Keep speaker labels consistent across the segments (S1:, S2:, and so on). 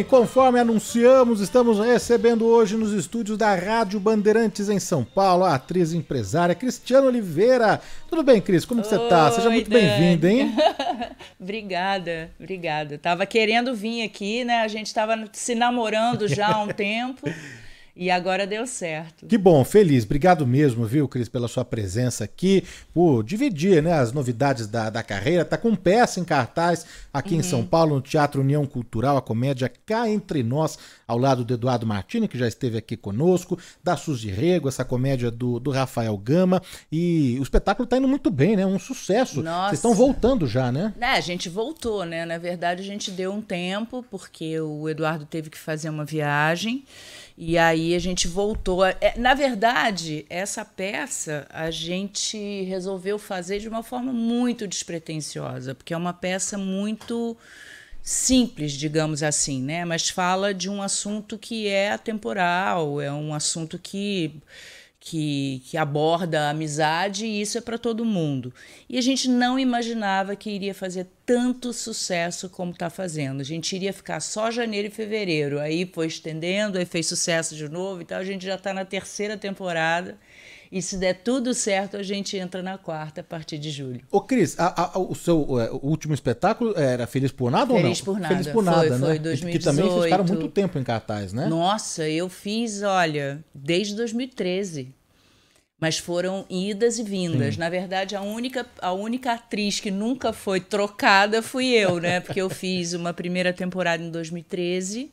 S1: bem, conforme anunciamos, estamos recebendo hoje nos estúdios da Rádio Bandeirantes em São Paulo a atriz e empresária Cristiano Oliveira. Tudo bem, Cris? Como Oi, você tá? Seja muito bem-vinda, hein?
S2: obrigada, obrigada. Tava querendo vir aqui, né? A gente tava se namorando já há um tempo. E agora deu certo.
S1: Que bom, feliz. Obrigado mesmo, viu, Cris, pela sua presença aqui, por dividir né, as novidades da, da carreira. Tá com peça em cartaz aqui uhum. em São Paulo, no Teatro União Cultural, a comédia Cá Entre Nós, ao lado do Eduardo Martini, que já esteve aqui conosco, da Suzy Rego, essa comédia do, do Rafael Gama. E o espetáculo tá indo muito bem, né? Um sucesso. Vocês estão voltando já, né?
S2: É, a gente voltou, né? Na verdade, a gente deu um tempo, porque o Eduardo teve que fazer uma viagem. E aí a gente voltou. A... É, na verdade, essa peça a gente resolveu fazer de uma forma muito despretensiosa, porque é uma peça muito simples, digamos assim, né? Mas fala de um assunto que é atemporal, é um assunto que que, que aborda a amizade e isso é para todo mundo. E a gente não imaginava que iria fazer tanto sucesso como está fazendo. A gente iria ficar só janeiro e fevereiro, aí foi estendendo, aí fez sucesso de novo e tal. A gente já está na terceira temporada e se der tudo certo, a gente entra na quarta a partir de julho. Ô, Cris, a,
S1: a, o seu é, o último espetáculo era Feliz por Nada Feliz ou não? Feliz por Nada. Feliz por Nada, foi, né? Foi 2018. Que também vocês ficaram muito tempo em cartaz, né?
S2: Nossa, eu fiz, olha, desde 2013 mas foram idas e vindas. Sim. Na verdade, a única, a única atriz que nunca foi trocada fui eu, né? Porque eu fiz uma primeira temporada em 2013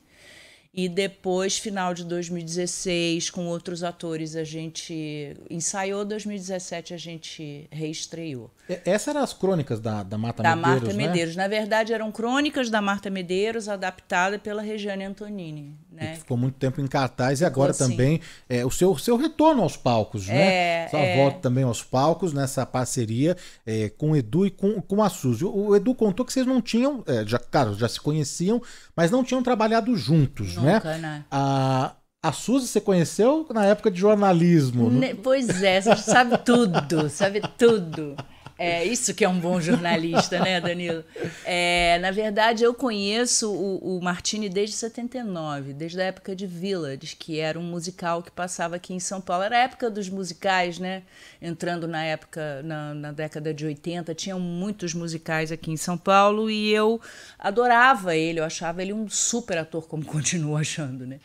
S2: e depois, final de 2016, com outros atores, a gente ensaiou. 2017 a gente reestreou.
S1: Essas eram as crônicas da, da Marta da Medeiros. Da Marta né? Medeiros.
S2: Na verdade, eram crônicas da Marta Medeiros, adaptada pela Regiane Antonini. Né?
S1: Ficou muito tempo em cartaz e agora assim. também é, o seu, seu retorno aos palcos, né? É, Sua é. volta também aos palcos nessa parceria é, com o Edu e com, com a Suzy. O, o Edu contou que vocês não tinham, é, já, claro, já se conheciam, mas não tinham trabalhado juntos, né? Nunca, né? né? A, a Suzy você conheceu na época de jornalismo. Ne
S2: pois é, você sabe tudo, sabe tudo. É isso que é um bom jornalista, né, Danilo? É, na verdade, eu conheço o, o Martini desde 79, desde a época de Village, que era um musical que passava aqui em São Paulo. Era a época dos musicais, né? Entrando na época, na, na década de 80, tinham muitos musicais aqui em São Paulo e eu adorava ele, eu achava ele um super ator, como continuo achando, né?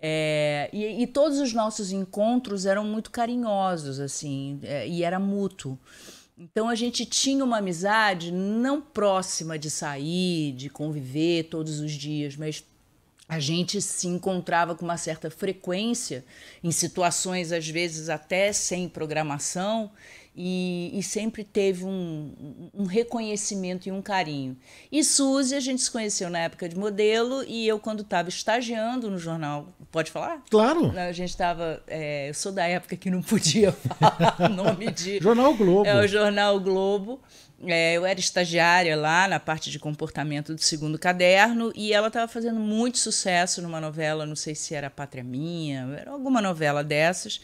S2: É, e, e, todos os nossos encontros eram muito carinhosos, assim, é, e era mútuo. Então a gente tinha uma amizade não próxima de sair, de conviver todos os dias, mas a gente se encontrava com uma certa frequência, em situações às vezes até sem programação, e, e sempre teve um, um, reconhecimento e um carinho. E Suzy, a gente se conheceu na época de modelo e eu, quando estava estagiando no jornal, pode falar? Claro! A gente estava. É, eu sou da época que não podia falar o nome de. jornal Globo. É o Jornal Globo. É, eu era estagiária lá na parte de comportamento do segundo caderno e ela estava fazendo muito sucesso numa novela, não sei se era Pátria Minha, era alguma novela dessas.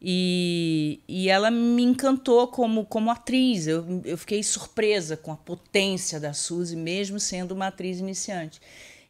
S2: E, e ela me encantou como, como atriz. Eu, eu fiquei surpresa com a potência da Suzy, mesmo sendo uma atriz iniciante.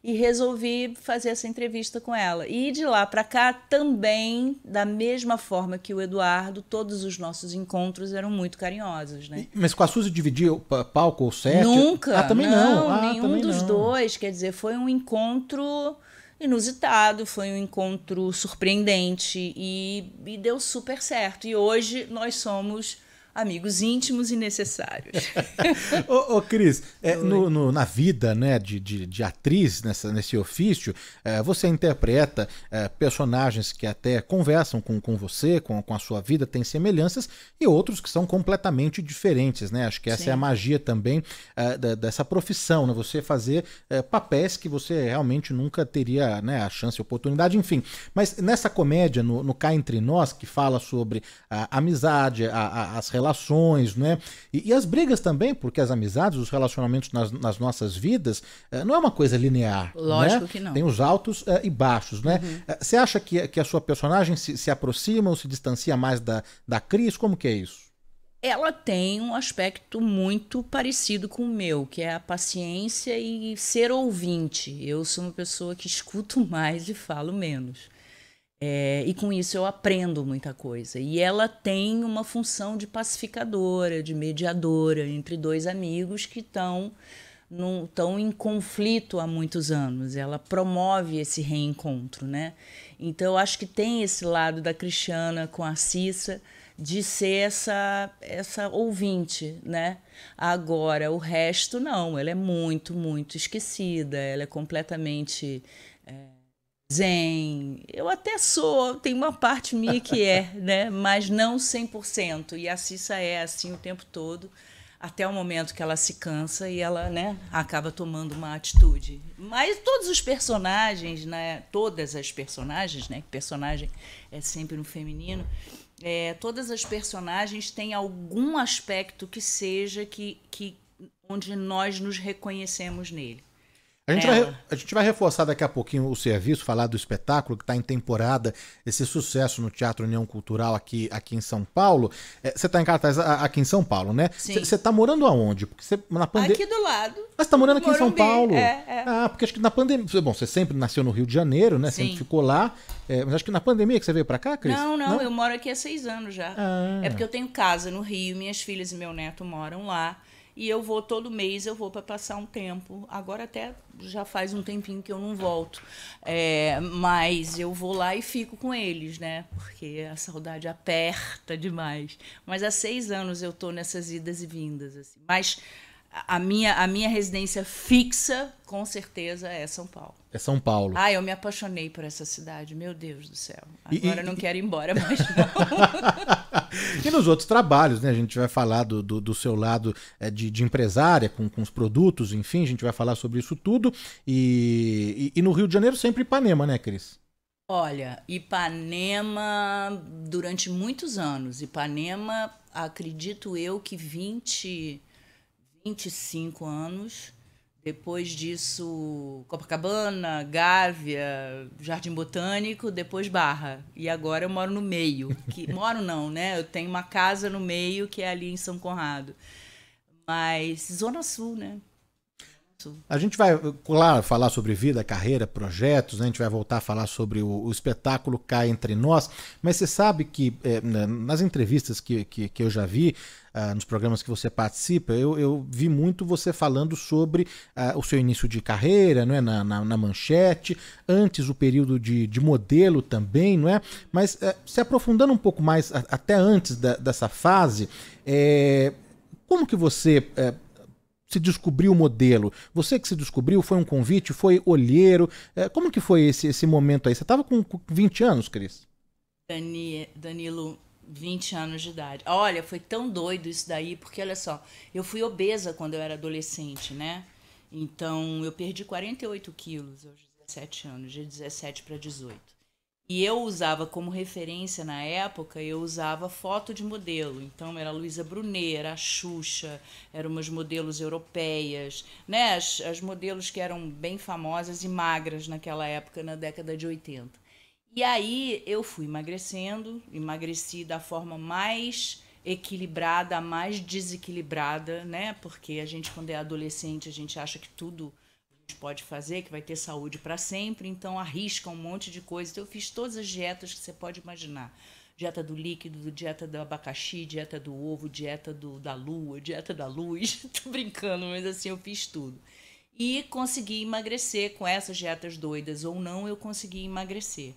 S2: E resolvi fazer essa entrevista com ela. E de lá para cá, também, da mesma forma que o Eduardo, todos os nossos encontros eram muito carinhosos, né?
S1: Mas com a Suzy dividiu palco ou set? Nunca. Ah, também não. não ah,
S2: nenhum também dos não. dois. Quer dizer, foi um encontro inusitado, foi um encontro surpreendente e, e deu super certo. E hoje nós somos amigos íntimos e necessários.
S1: ô, ô, Cris, é, no, no, na vida né, de, de, de atriz, nessa, nesse ofício, é, você interpreta é, personagens que até conversam com, com você, com, com a sua vida, têm semelhanças, e outros que são completamente diferentes, né? Acho que essa Sim. é a magia também é, da, dessa profissão, né? Você fazer é, papéis que você realmente nunca teria né, a chance, a oportunidade, enfim. Mas nessa comédia, no, no Cá Entre Nós, que fala sobre a amizade, a, a, as relações, relações, né? E, e as brigas também, porque as amizades, os relacionamentos nas, nas nossas vidas, eh, não é uma coisa linear. Né? Lógico né? que não. Tem os altos eh, e baixos, né? Uhum. Eh, você uhum. acha que, que a sua personagem se, se aproxima ou se distancia mais da, da Cris? Como que é isso?
S2: ela tem um aspecto muito parecido com o meu, que é a paciência e ser ouvinte. Eu sou uma pessoa que escuto mais e falo menos. É, e com isso eu aprendo muita coisa. E ela tem uma função de pacificadora, de mediadora entre dois amigos que estão tão em conflito há muitos anos. Ela promove esse reencontro, né? Então eu acho que tem esse lado da Cristiana com a Cissa de ser essa essa ouvinte, né? Agora o resto não, ela é muito, muito esquecida, ela é completamente zen. Eu até sou, tem uma parte minha que é, né? Mas não 100%. E a Cissa é assim o tempo todo, até o momento que ela se cansa e ela, né, acaba tomando uma atitude. Mas todos os personagens, né, todas as personagens, né, personagem é sempre no um feminino, é, todas as personagens têm algum aspecto que seja que, que onde nós nos reconhecemos nele. A gente, vai,
S1: a gente, vai, reforçar daqui a pouquinho o serviço, falar do espetáculo que está em temporada, esse sucesso no Teatro União Cultural aqui, aqui em São Paulo. É, você é, está em cartaz aqui em São Paulo, né? Sim. Você está morando aonde? Porque na pandemia. Aqui do
S2: lado. Mas ah, está morando aqui Morumbi. em São Paulo. É,
S1: é. Ah, porque acho que na pandemia. Bom, você sempre nasceu no Rio de Janeiro, né? Sim. Sempre ficou lá. É, mas acho que na pandemia que você veio para cá, Cris? Não, não, não,
S2: eu moro aqui há seis anos já. Ah. É porque eu tenho casa no Rio, minhas filhas e meu neto moram lá. E eu vou todo mês, eu vou para passar um tempo. Agora até já faz um tempinho que eu não volto. É, mas eu vou lá e fico com eles, né? Porque a saudade aperta demais. Mas há seis anos eu tô nessas idas e vindas. Assim. Mas a minha, a minha residência fixa, com certeza, é São Paulo.
S1: É São Paulo.
S2: Ah, eu me apaixonei por essa cidade, meu Deus do céu. Agora e, não quero ir embora mais,
S1: e nos outros trabalhos, né? A gente vai falar do, do, do seu lado é, de, de empresária, com, com os produtos, enfim, a gente vai falar sobre isso tudo. E, e, e no Rio de Janeiro sempre Ipanema, né, Cris?
S2: Olha, Ipanema, durante muitos anos, Ipanema, acredito eu que 20 25 anos. Depois disso, Copacabana, Gávea, Jardim Botânico, depois Barra. E agora eu moro no meio. Que, moro não, né? Eu tenho uma casa no meio que é ali em São Conrado. Mas Zona Sul, né?
S1: A gente vai, claro, falar sobre vida, carreira, projetos, né? a gente vai voltar a falar sobre o, o espetáculo cai entre nós, mas você sabe que é, nas entrevistas que, que, que, eu já vi, ah, nos programas que você participa, eu, eu vi muito você falando sobre uh, o seu início de carreira, não é? Na, na, na manchete, antes o período de, de, modelo também, não é? Mas uh, se aprofundando um pouco mais a, até antes da, dessa fase, é, como que você é, se descobriu o modelo? Você que se descobriu, foi um convite, foi olheiro? É, como que foi esse, esse momento aí? Você estava com 20 anos, Cris?
S2: Danilo, 20 anos de idade. Olha, foi tão doido isso daí, porque olha só, eu fui obesa quando eu era adolescente, né? Então eu perdi 48 quilos aos 17 anos, de 17 para 18. E eu usava como referência na época, eu usava foto de modelo. Então era a Luísa Brunet, era a Xuxa, eram umas modelos europeias, né? As, as modelos que eram bem famosas e magras naquela época, na década de 80. E aí eu fui emagrecendo, emagreci da forma mais equilibrada, mais desequilibrada, né? Porque a gente quando é adolescente, a gente acha que tudo pode fazer, que vai ter saúde para sempre, então arrisca um monte de coisa. Então eu fiz todas as dietas que você pode imaginar. Dieta do líquido, dieta do abacaxi, dieta do ovo, dieta do, da lua, dieta da luz. Tô brincando, mas assim, eu fiz tudo. E consegui emagrecer com essas dietas doidas ou não, eu consegui emagrecer.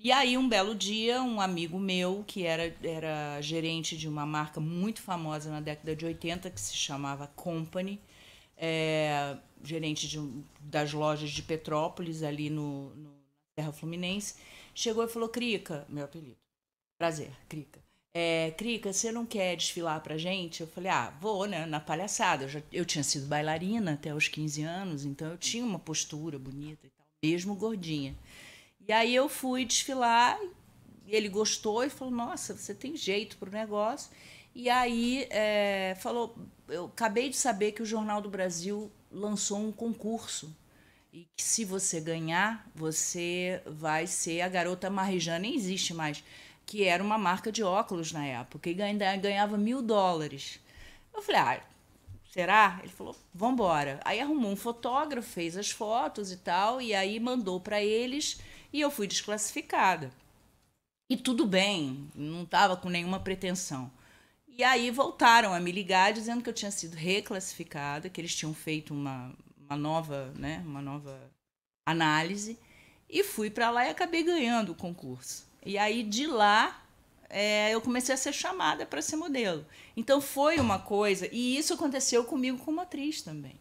S2: E aí, um belo dia, um amigo meu, que era, era gerente de uma marca muito famosa na década de 80, que se chamava Company, é, gerente de, das lojas de Petrópolis, ali no, no Terra Fluminense, chegou e falou: Crica, meu apelido. Prazer, Crica. É, Crica, você não quer desfilar pra gente? Eu falei: ah, vou, né? Na palhaçada. Eu, já, eu tinha sido bailarina até os 15 anos, então eu tinha uma postura bonita e tal, mesmo gordinha. E aí eu fui desfilar, e ele gostou e falou: Nossa, você tem jeito para o negócio. E aí é, falou: Eu acabei de saber que o Jornal do Brasil lançou um concurso. E que se você ganhar, você vai ser a garota Marrijane, nem existe mais, que era uma marca de óculos na época, e ganhava mil dólares. Eu falei, ah, Será? Ele falou: "Vambora". Aí arrumou um fotógrafo, fez as fotos e tal, e aí mandou para eles e eu fui desclassificada. E tudo bem, não estava com nenhuma pretensão. E aí voltaram a me ligar dizendo que eu tinha sido reclassificada, que eles tinham feito uma, uma nova, né, uma nova análise, e fui para lá e acabei ganhando o concurso. E aí de lá é, eu comecei a ser chamada para ser modelo. Então foi uma coisa, e isso aconteceu comigo como atriz também.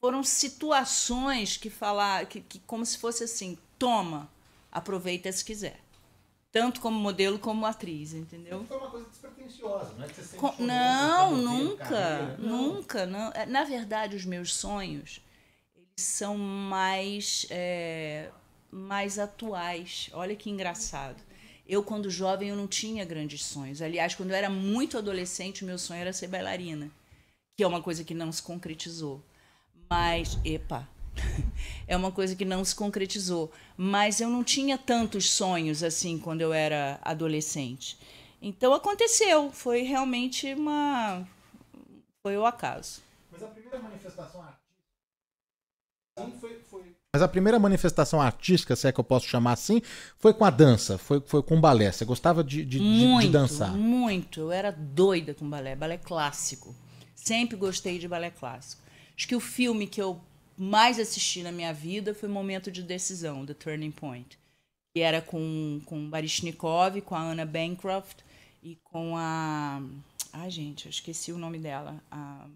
S2: Foram situações que falar, que, que como se fosse assim, toma, aproveita se quiser. Tanto como modelo como atriz, entendeu?
S1: Foi uma coisa despretensiosa, não é que você Não, nunca,
S2: não. nunca. Não. É, na verdade, os meus sonhos eles são mais, é, mais atuais. Olha que engraçado eu, quando jovem, eu não tinha grandes sonhos. Aliás, quando eu era muito adolescente, meu sonho era ser bailarina, que é uma coisa que não se concretizou. Mas, epa, é uma coisa que não se concretizou. Mas eu não tinha tantos sonhos assim quando eu era adolescente. Então aconteceu, foi realmente uma. Foi o acaso.
S3: Mas a primeira
S1: manifestação artística foi, foi mas a primeira manifestação artística, se é que eu posso chamar assim, foi com a dança, foi, foi com balé. Você gostava de, de, muito, de, de dançar?
S2: Muito, eu era doida com balé, balé clássico. Sempre gostei de balé clássico. Acho que o filme que eu mais assisti na minha vida foi Momento de Decisão, The Turning Point. Que era com, com Barishnikov, com a Anna Bancroft e com a. Ai, gente, eu esqueci o nome dela. A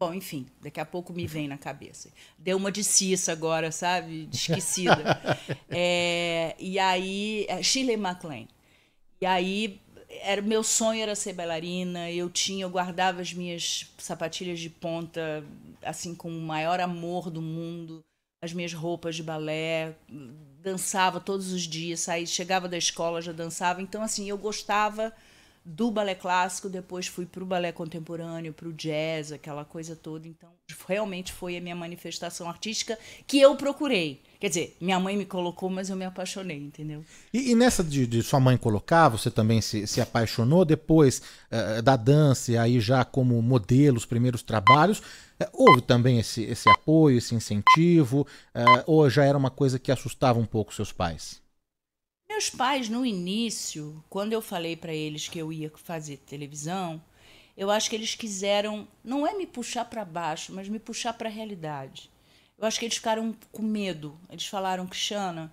S2: Bom, enfim, daqui a pouco me uhum. vem na cabeça. Deu uma de Cissa agora, sabe? Esquecida. é, e aí, é, Shirley MacLaine. E aí, era, meu sonho era ser bailarina. Eu tinha, eu guardava as minhas sapatilhas de ponta, assim, com o maior amor do mundo. As minhas roupas de balé. Dançava todos os dias, saí, chegava da escola, já dançava. Então, assim, eu gostava do balé clássico, depois fui para o balé contemporâneo, para o jazz, aquela coisa toda. Então, realmente foi a minha manifestação artística que eu procurei. Quer dizer, minha mãe me colocou, mas eu me apaixonei, entendeu?
S1: E, e nessa de, de, sua mãe colocar, você também se, se apaixonou depois uh, da dança, e aí já como modelo, os primeiros trabalhos. Uh, houve também esse, esse apoio, esse incentivo? Uh, ou já era uma coisa que assustava um pouco seus pais?
S2: Meus pais, no início, quando eu falei para eles que eu ia fazer televisão, eu acho que eles quiseram, não é me puxar para baixo, mas me puxar para a realidade. Eu acho que eles ficaram com medo. Eles falaram, Xana,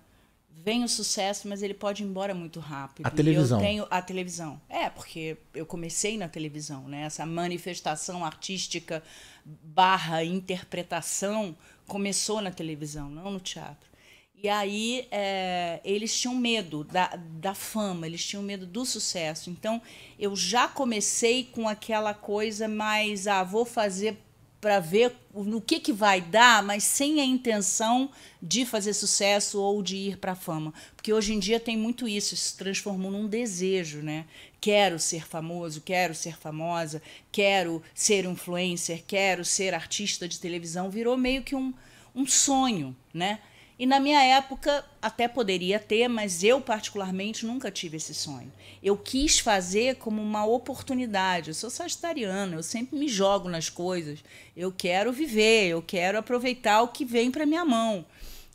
S2: vem o sucesso, mas ele pode ir embora muito rápido. A televisão. eu tenho a televisão. É, porque eu comecei na televisão, né? Essa manifestação artística barra interpretação começou na televisão, não no teatro. E aí é, eles tinham medo da, da fama, eles tinham medo do sucesso. Então eu já comecei com aquela coisa mais, ah, vou fazer para ver no que, que vai dar, mas sem a intenção de fazer sucesso ou de ir para a fama. Porque hoje em dia tem muito isso, isso se transformou num desejo, né? Quero ser famoso, quero ser famosa, quero ser influencer, quero ser artista de televisão. Virou meio que um, um sonho, né? E na minha época até poderia ter, mas eu particularmente nunca tive esse sonho. Eu quis fazer como uma oportunidade. Eu sou sagitariana, eu sempre me jogo nas coisas. Eu quero viver, eu quero aproveitar o que vem para minha mão.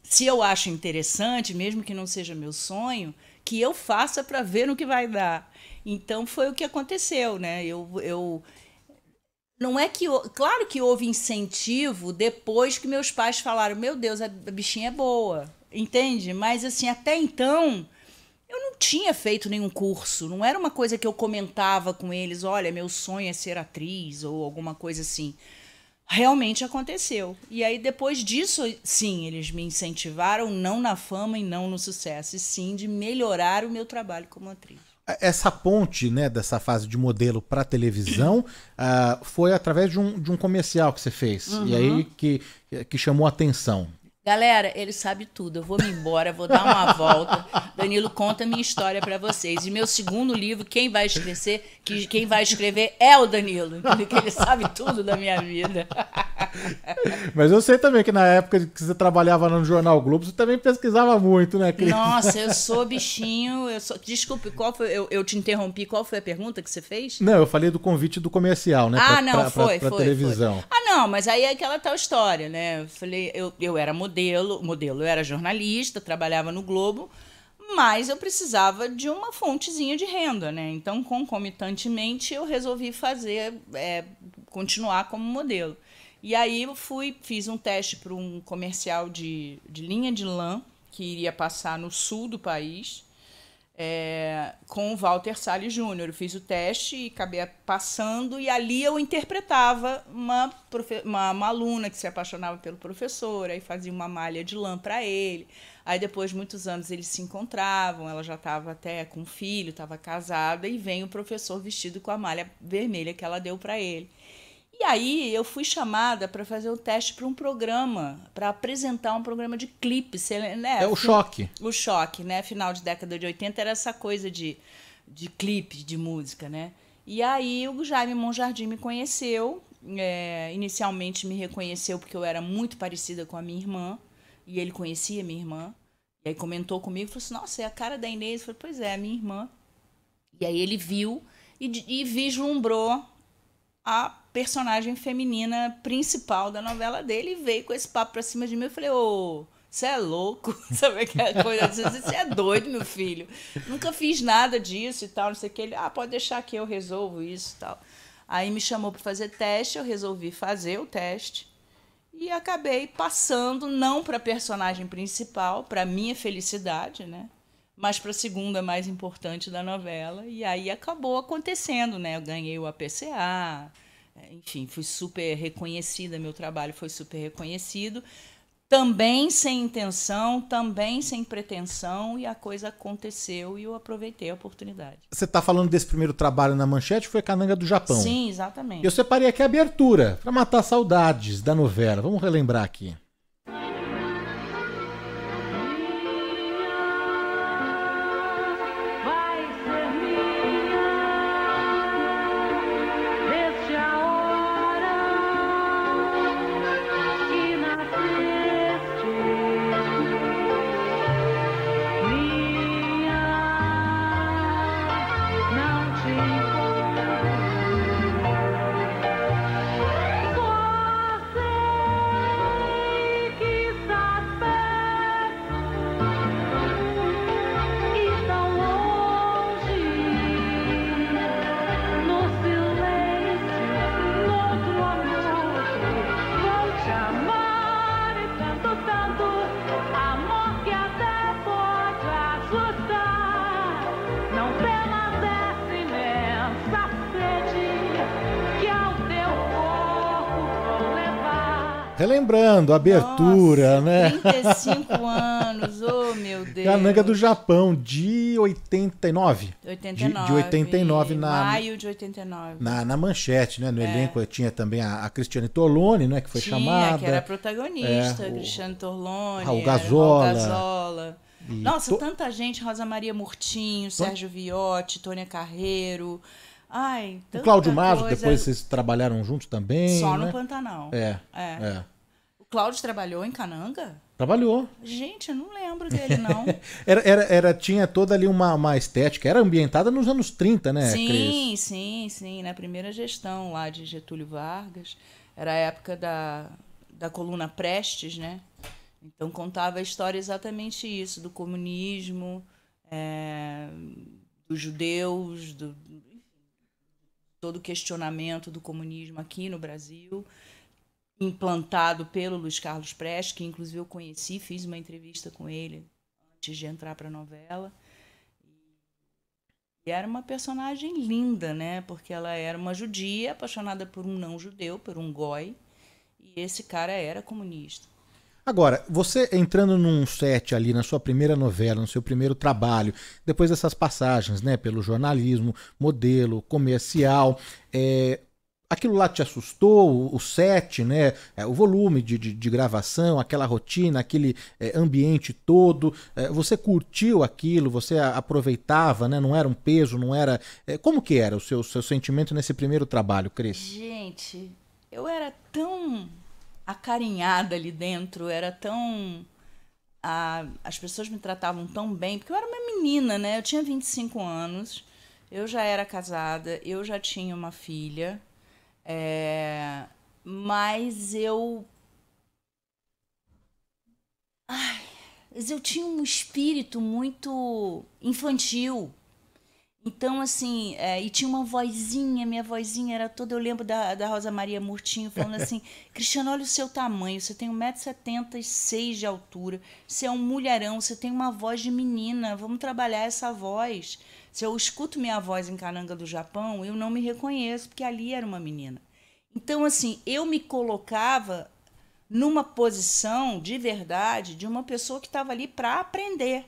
S2: Se eu acho interessante, mesmo que não seja meu sonho, que eu faça para ver no que vai dar. Então foi o que aconteceu, né? Eu, eu não é que. Claro que houve incentivo depois que meus pais falaram: meu Deus, a bichinha é boa. Entende? Mas assim, até então. Eu não tinha feito nenhum curso, não era uma coisa que eu comentava com eles, olha, meu sonho é ser atriz ou alguma coisa assim realmente aconteceu. E aí, depois disso, sim, eles me incentivaram, não na fama e não no sucesso, e sim de melhorar o meu trabalho como atriz
S1: essa ponte né, dessa fase de modelo para televisão uh, foi através de um, de um comercial que você fez. Uhum. E aí que, que chamou a atenção.
S2: Galera, ele sabe tudo. Eu vou me embora, vou dar uma volta. Danilo conta minha história para vocês. E meu segundo livro, quem vai escrever, que quem vai escrever é o Danilo, porque ele sabe tudo da minha vida.
S1: Mas eu sei também que na época que você trabalhava no jornal Globo, você também pesquisava muito, né, Cris? Nossa, eu
S2: sou bichinho. Eu sou... Desculpe, qual foi? Eu, eu te interrompi. Qual foi a pergunta que você fez? Não,
S1: eu falei do convite do comercial, né? Ah, pra, não, pra, foi, pra, pra foi, televisão. Foi. Ah,
S2: não, mas aí é aquela tal história, né? Eu falei, eu, eu era modelo modelo, modelo, eu era jornalista, trabalhava no Globo, mas eu precisava de uma fontezinha de renda, né? Então, concomitantemente, eu resolvi fazer, é, continuar como modelo. E aí eu fui, fiz um teste para um comercial de, de linha de lã que iria passar no sul do país é, com o Walter Salles Júnior. Eu fiz o teste e acabei passando, e ali eu interpretava uma, uma, uma aluna que se apaixonava pelo professor, aí fazia uma malha de lã para ele. Aí depois de muitos anos eles se encontravam, ela já estava até com filho, estava casada, e vem o professor vestido com a malha vermelha que ela deu para ele. E aí eu fui chamada para fazer o um teste para um programa, para apresentar um programa de clipe. Né? É o assim, choque. O choque, né? Final de década de 80 era essa coisa de, de clipe, de música, né? E aí o Jaime Monjardim me conheceu, é, inicialmente me reconheceu porque eu era muito parecida com a minha irmã, e ele conhecia minha irmã. E aí comentou comigo, falou assim, nossa, é a cara da Inês. Eu falei, pois é, a minha irmã. E aí ele viu e, e vislumbrou a personagem feminina principal da novela dele e veio com esse papo pra cima de mim. Eu falei, ô. Oh, você é louco, sabe aquela coisa? Você é doido, meu filho. Nunca fiz nada disso e tal, não sei o que. Ele, ah, pode deixar que eu resolvo isso e tal. Aí me chamou para fazer teste, eu resolvi fazer o teste e acabei passando não para personagem principal, para minha felicidade, né? Mas para a segunda mais importante da novela. E aí acabou acontecendo, né? Eu ganhei o APCA, é, enfim, fui super reconhecida, meu trabalho foi super reconhecido, também sem intenção, também sem pretensão, e a coisa aconteceu e eu aproveitei a oportunidade.
S1: Você está falando desse primeiro trabalho na manchete, foi Cananga do Japão. Sim,
S2: exatamente. Eu
S1: separei aqui a abertura, para matar saudades da novela. Vamos relembrar aqui. relembrando, abertura, Nossa, né? 35 anos,
S2: oh meu Deus. Cananga do
S1: Japão, de 89. 89. De, de 89 na. Maio
S2: de 89. Na,
S1: na manchete, né? No é. elenco tinha também a, a Cristiane Torlone, né? Que foi tinha, chamada. Que era protagonista, é, o,
S2: Cristiane Torlone. Raul é, Gazola. Raul Gazola. E Nossa, to... tanta gente, Rosa Maria Murtinho, to... Sérgio Viotti, Tônia Carreiro. Ai, o Cláudio Mazo, depois
S1: vocês trabalharam juntos também. Só né? no Pantanal. É, é. é.
S2: Cláudio trabalhou em Cananga? Trabalhou. Gente, eu não lembro dele, não.
S1: era, era, era, tinha toda ali uma, uma estética. Era ambientada nos anos 30, né, Sim, Cris?
S2: sim, sim. Na primeira gestão lá de Getúlio Vargas. Era a época da, da coluna Prestes, né? Então contava a história exatamente isso, do comunismo, é, dos judeus, do, todo o questionamento do comunismo aqui no Brasil implantado pelo Luiz Carlos Prestes, que inclusive eu conheci, fiz uma entrevista com ele antes de entrar para a novela. E era uma personagem linda, né? Porque ela era uma judia apaixonada por um não judeu, por um goi, e esse cara era comunista.
S1: Agora, você entrando num set ali na sua primeira novela, no seu primeiro trabalho, depois dessas passagens, né, pelo jornalismo, modelo, comercial, é, aquilo lá te assustou, o set, né, é, o volume de, de, de gravação, aquela rotina, aquele é, ambiente todo, é, você curtiu aquilo, você aproveitava, né, não era um peso, não era... É, como que era o seu, seu sentimento nesse primeiro trabalho, Cris?
S2: Gente, eu era tão acarinhada ali dentro, era tão... A, as pessoas me tratavam tão bem, porque eu era uma menina, né, eu tinha 25 anos... Eu já era casada, eu já tinha uma filha, é, mas eu. Ai, eu tinha um espírito muito infantil. Então, assim, é, e tinha uma vozinha, minha vozinha era toda. Eu lembro da, da Rosa Maria Murtinho falando assim: Cristiano, olha o seu tamanho, você tem 1,76m de altura, você é um mulherão, você tem uma voz de menina, vamos trabalhar essa voz. Se eu escuto minha voz em Caranga do Japão, eu não me reconheço, porque ali era uma menina. Então, assim, eu me colocava numa posição de verdade de uma pessoa que estava ali para aprender.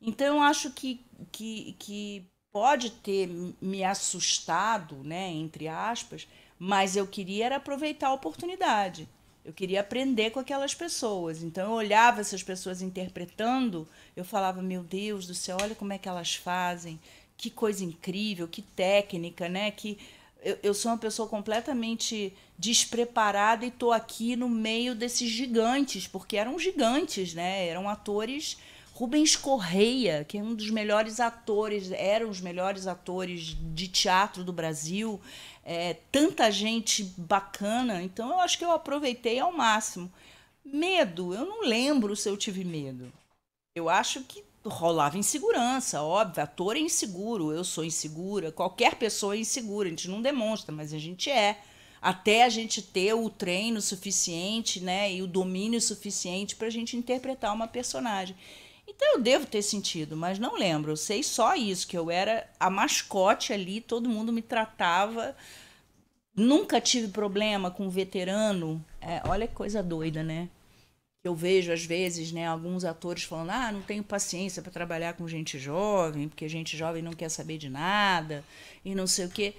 S2: Então, eu acho que, que, que pode ter me assustado, né, entre aspas, mas eu queria era aproveitar a oportunidade. Eu queria aprender com aquelas pessoas. Então eu olhava essas pessoas interpretando, eu falava: "Meu Deus do céu, olha como é que elas fazem. Que coisa incrível, que técnica, né? Que eu, eu sou uma pessoa completamente despreparada e tô aqui no meio desses gigantes, porque eram gigantes, né? Eram atores Rubens Correia, que é um dos melhores atores, eram os melhores atores de teatro do Brasil, é, tanta gente bacana, então eu acho que eu aproveitei ao máximo. Medo, eu não lembro se eu tive medo. Eu acho que rolava insegurança, óbvio, ator é inseguro, eu sou insegura, qualquer pessoa é insegura, a gente não demonstra, mas a gente é. Até a gente ter o treino suficiente, né, e o domínio suficiente para a gente interpretar uma personagem. Então eu devo ter sentido, mas não lembro. Eu sei só isso, que eu era a mascote ali, todo mundo me tratava. Nunca tive problema com veterano. É, olha que coisa doida, né? Eu vejo, às vezes, né, alguns atores falando: ah, não tenho paciência para trabalhar com gente jovem, porque gente jovem não quer saber de nada, e não sei o quê.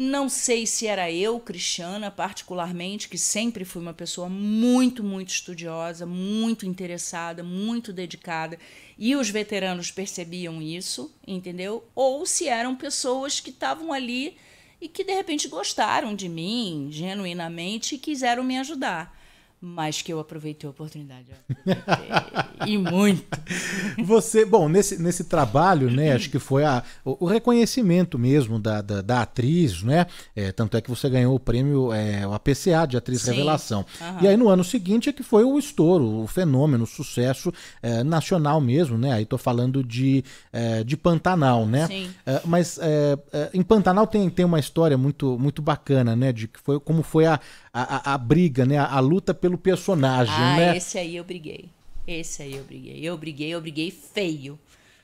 S2: Não sei se era eu, Cristiana, particularmente, que sempre fui uma pessoa muito, muito estudiosa, muito interessada, muito dedicada, e os veteranos percebiam isso, entendeu? Ou se eram pessoas que estavam ali e que de repente gostaram de mim genuinamente e quiseram me ajudar mas que eu aproveitei a oportunidade.
S1: e muito. Você, bom, nesse, nesse trabalho, né, acho que foi a, o, o reconhecimento mesmo da, da, da atriz, né? É, tanto é que você ganhou o prêmio, é, o APCA de Atriz Sim. Revelação. Uhum. E aí no ano seguinte é que foi o estouro, o fenômeno, o sucesso é, nacional mesmo, né? Aí tô falando de, é, de Pantanal, né? Sim. É, mas é, em Pantanal tem, tem uma história muito, muito bacana, né? De que foi, como foi a, a, a briga, né? a, a luta pelo pelo personagem, ah, né? Esse
S2: aí eu briguei. Esse aí eu briguei. Eu briguei, eu briguei feio.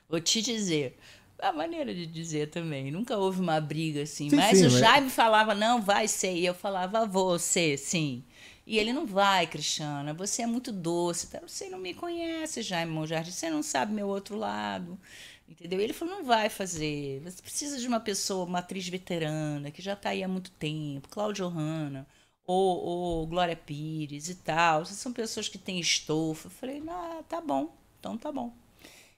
S2: Vou te dizer. A é maneira de dizer também. Nunca houve uma briga assim. Sim, mas sim, o né? Jaime mas... falava, não, vai ser. E eu falava, você, sim. E ele não vai, Cristiana, você é muito doce. Então, você não me conhece, Jaime Monjardim, você não sabe meu outro lado. Entendeu? Ele falou: não vai fazer. Você precisa de uma pessoa, uma atriz veterana, que já está aí há muito tempo, Cláudio Hanna ou, ou Glória Pires e tal. São pessoas que têm estofa. Eu falei, ah, tá bom, então tá bom.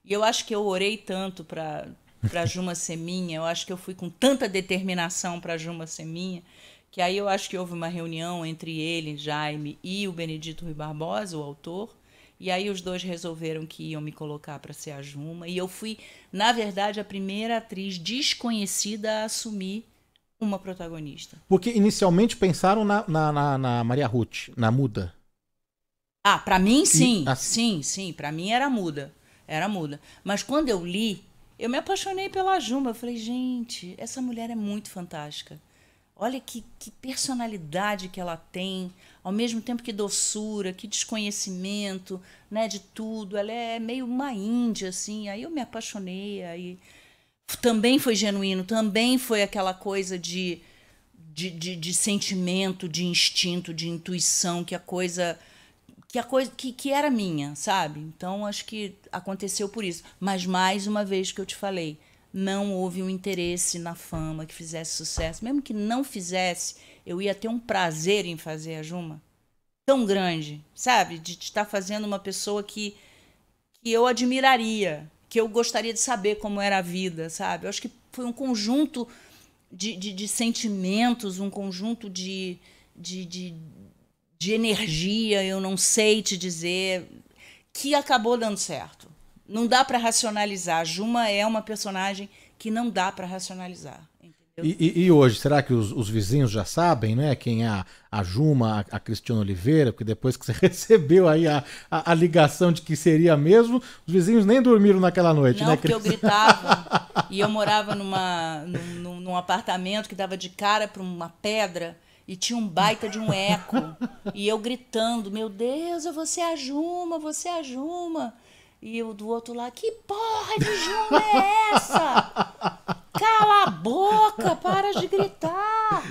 S2: E eu acho que eu orei tanto para para Juma ser minha, eu acho que eu fui com tanta determinação para Juma ser minha, que aí eu acho que houve uma reunião entre ele, Jaime e o Benedito Rui Barbosa, o autor, e aí os dois resolveram que iam me colocar para ser a Juma, e eu fui, na verdade, a primeira atriz desconhecida a assumir uma protagonista.
S1: Porque inicialmente pensaram na, na, na, na Maria Ruth, na muda.
S2: Ah, para mim sim. E, assim. Sim, sim. Para mim era muda. Era muda. Mas quando eu li, eu me apaixonei pela Juma. Eu falei, gente, essa mulher é muito fantástica. Olha que, que personalidade que ela tem, ao mesmo tempo que doçura, que desconhecimento, né, de tudo. Ela é meio uma índia, assim. Aí eu me apaixonei, aí também foi genuíno, também foi aquela coisa de, de, de, de sentimento, de instinto, de intuição, que a coisa que a coisa que, que era minha, sabe? Então acho que aconteceu por isso. Mas mais uma vez que eu te falei, não houve um interesse na fama que fizesse sucesso, mesmo que não fizesse, eu ia ter um prazer em fazer a Juma tão grande, sabe? De estar fazendo uma pessoa que que eu admiraria, que eu gostaria de saber como era a vida, sabe? Eu acho que foi um conjunto de, de, de sentimentos, um conjunto de, de, de, de energia, eu não sei te dizer, que acabou dando certo. Não dá para racionalizar. Juma é uma personagem que não dá para racionalizar.
S1: E, e, hoje, será que os, os, vizinhos já sabem, né? Quem é a, a Juma, a, a Cristiano Oliveira? Porque depois que você recebeu aí a, a, a, ligação de que seria mesmo, os vizinhos nem dormiram naquela noite, Não, né? Não, porque eu
S2: gritava e eu morava numa, num, num apartamento que dava de cara para uma pedra e tinha um baita de um eco. e eu gritando, meu Deus, eu vou ser a Juma, você a Juma. E o do outro lá, que porra de Juma é essa? Cala a boca, para de gritar.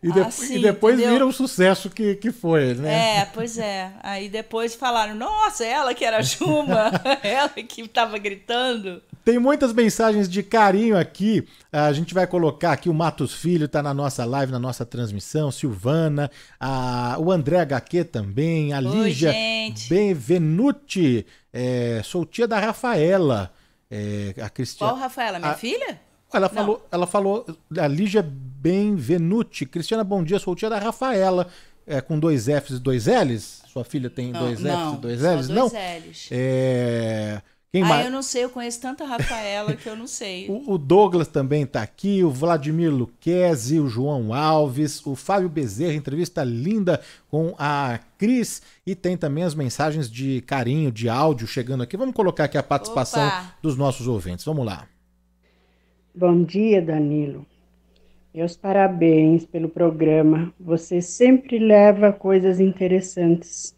S1: E, de assim, e depois entendeu? viram o sucesso que, que foi, né?
S2: É, pois é. Aí depois falaram, nossa, ela que era Juma, ela que estava gritando.
S1: Tem muitas mensagens de carinho aqui. Ah, a gente vai colocar aqui o Matos Filho, tá na nossa live, na nossa transmissão. Silvana, a, o André HQ também, a Lígia Oi, Benvenuti. É, sou tia da Rafaela. É, a Cristiana. Qual
S2: Rafaela? Minha a... filha?
S1: Ela falou, ela falou, a Lígia Benvenuti. Cristiana, bom dia, sou tia da Rafaela. É, com dois Fs e dois Ls? Sua filha tem não, dois Fs e dois Ls? Dois não,
S2: L's.
S1: É, quem ah, mais? eu
S2: não sei, eu conheço tanta Rafaela que eu não sei.
S1: o, o, Douglas também está aqui, o Vladimir Luquezzi, o João Alves, o Fábio Bezerra, entrevista linda com a Cris. E tem também as mensagens de carinho, de áudio chegando aqui. Vamos colocar aqui a participação Opa. dos nossos ouvintes. Vamos lá.
S3: Bom dia, Danilo. Meus parabéns pelo programa. Você sempre leva coisas interessantes.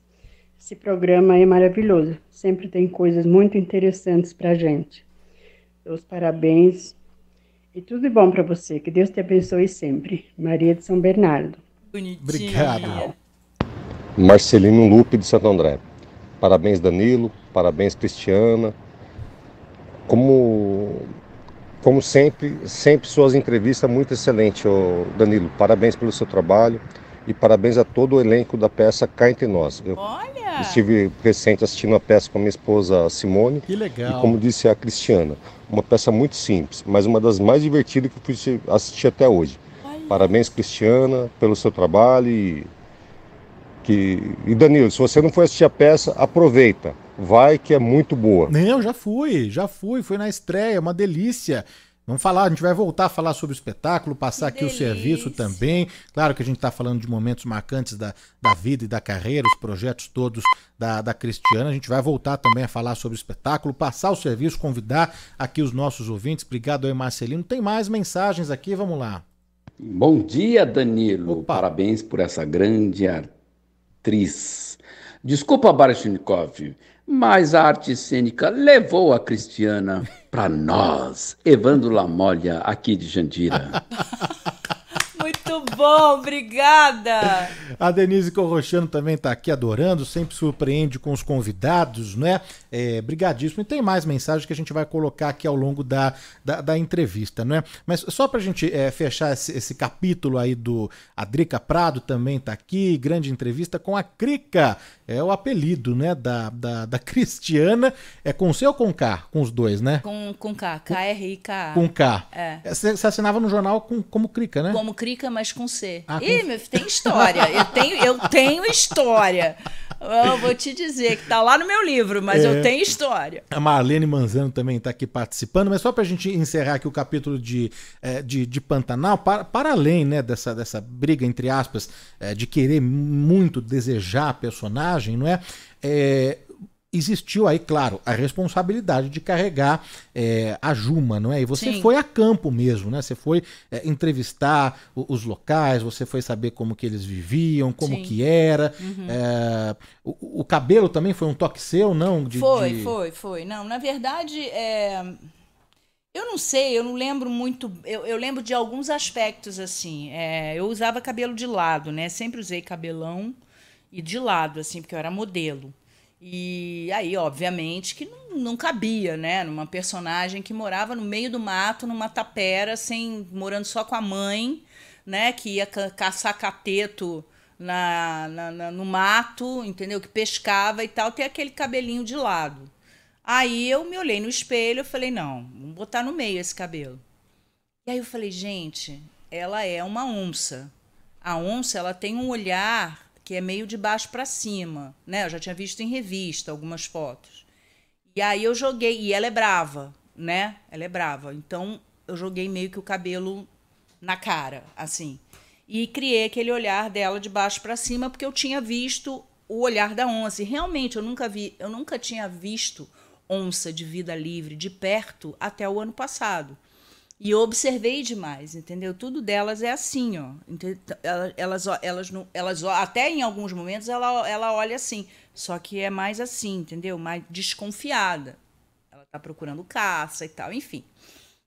S3: Esse programa é maravilhoso, sempre tem coisas muito interessantes para a gente. Os parabéns e tudo de bom para você. Que Deus te abençoe sempre. Maria de São Bernardo. Bonitinho. Obrigado.
S1: Marcelino Lupe de Santo André. Parabéns, Danilo. Parabéns, Cristiana. Como, como sempre, sempre suas entrevistas muito excelentes, Danilo. Parabéns pelo seu trabalho e parabéns a todo o elenco da peça Cá Entre Nós. Eu Olha! estive recente assistindo a peça com a minha esposa Simone. Que legal! E como disse a Cristiana, uma peça muito simples, mas uma das mais divertidas que eu fui assistir até hoje. Olha. Parabéns, Cristiana, pelo seu trabalho e... Que... E Danilo, se você não foi assistir a peça, aproveita. Vai que é muito boa. Não, já fui, já fui, foi na estreia, uma delícia. Vamos falar, a gente vai voltar a falar sobre o espetáculo, passar aqui o serviço também. Claro que a gente está falando de momentos marcantes da, da vida e da carreira, os projetos todos da, da Cristiana. A gente vai voltar também a falar sobre o espetáculo, passar o serviço, convidar aqui os nossos ouvintes. Obrigado aí, Marcelino. Tem mais mensagens aqui, vamos lá.
S3: Bom dia, Danilo. Opa. Parabéns por essa grande atriz. Desculpa, Barashnikov mas a arte cênica levou a Cristiana para nós. Evandro Lamolha, aqui de Jandira.
S2: bom, obrigada.
S1: A Denise Corrochano também está aqui adorando, sempre surpreende com os convidados, né? É, brigadíssimo. E tem mais mensagens que a gente vai colocar aqui ao longo da, da, da entrevista, né? Mas só para a gente é, fechar esse, esse, capítulo aí do Adrica Prado também está aqui, grande entrevista com a Crica, é o apelido, né, da, da, da Cristiana, é com C ou com K? Com os dois, né?
S2: Com, com K, k r i k Com
S1: K. É. é. Você, você assinava no jornal com, como Crica, né? Como
S2: Crica, mas com não ser? Ah, Ih, meu filho, tem história. eu, tenho, eu tenho história. Eu vou te dizer que está lá no meu livro, mas é, eu tenho história.
S1: A Marlene Manzano também está aqui participando, mas só para a gente encerrar aqui o capítulo de, é, de, de Pantanal, para, para além né, dessa, dessa briga, entre aspas, é, de querer muito desejar a personagem, não é? é existiu aí, claro, a responsabilidade de carregar é, a Juma, não é? E você Sim. foi a campo mesmo, né? Você foi é, entrevistar os locais, você foi saber como que eles viviam, como Sim. que era. Uhum. É, o, o, cabelo também foi um toque seu, não? De, foi, de... foi,
S2: foi. Não, na verdade, eu não sei, eu não lembro muito. Eu, eu lembro de alguns aspectos, assim. eu usava cabelo de lado, né? Sempre usei cabelão e de lado, assim, porque eu era modelo. E aí, obviamente, que não, não, cabia, né? Numa personagem que morava no meio do mato, numa tapera, sem, morando só com a mãe, né? Que ia ca caçar cateto na, na, na, no mato, entendeu? Que pescava e tal, tem aquele cabelinho de lado. Aí eu me olhei no espelho e falei, não, vamos botar no meio esse cabelo. E aí eu falei, gente, ela é uma onça. A onça, ela tem um olhar que é meio de baixo para cima, né? Eu já tinha visto em revista algumas fotos. E aí eu joguei, e ela é brava, né? Ela é brava. Então eu joguei meio que o cabelo na cara, assim. E criei aquele olhar dela de baixo para cima porque eu tinha visto o olhar da onça. E realmente eu nunca vi, eu nunca tinha visto onça de vida livre de perto até o ano passado. E observei demais, entendeu? Tudo delas é assim, ó. Elas, elas, elas, elas até em alguns momentos ela, ela olha assim, só que é mais assim, entendeu? Mais desconfiada. Ela tá procurando caça e tal, enfim.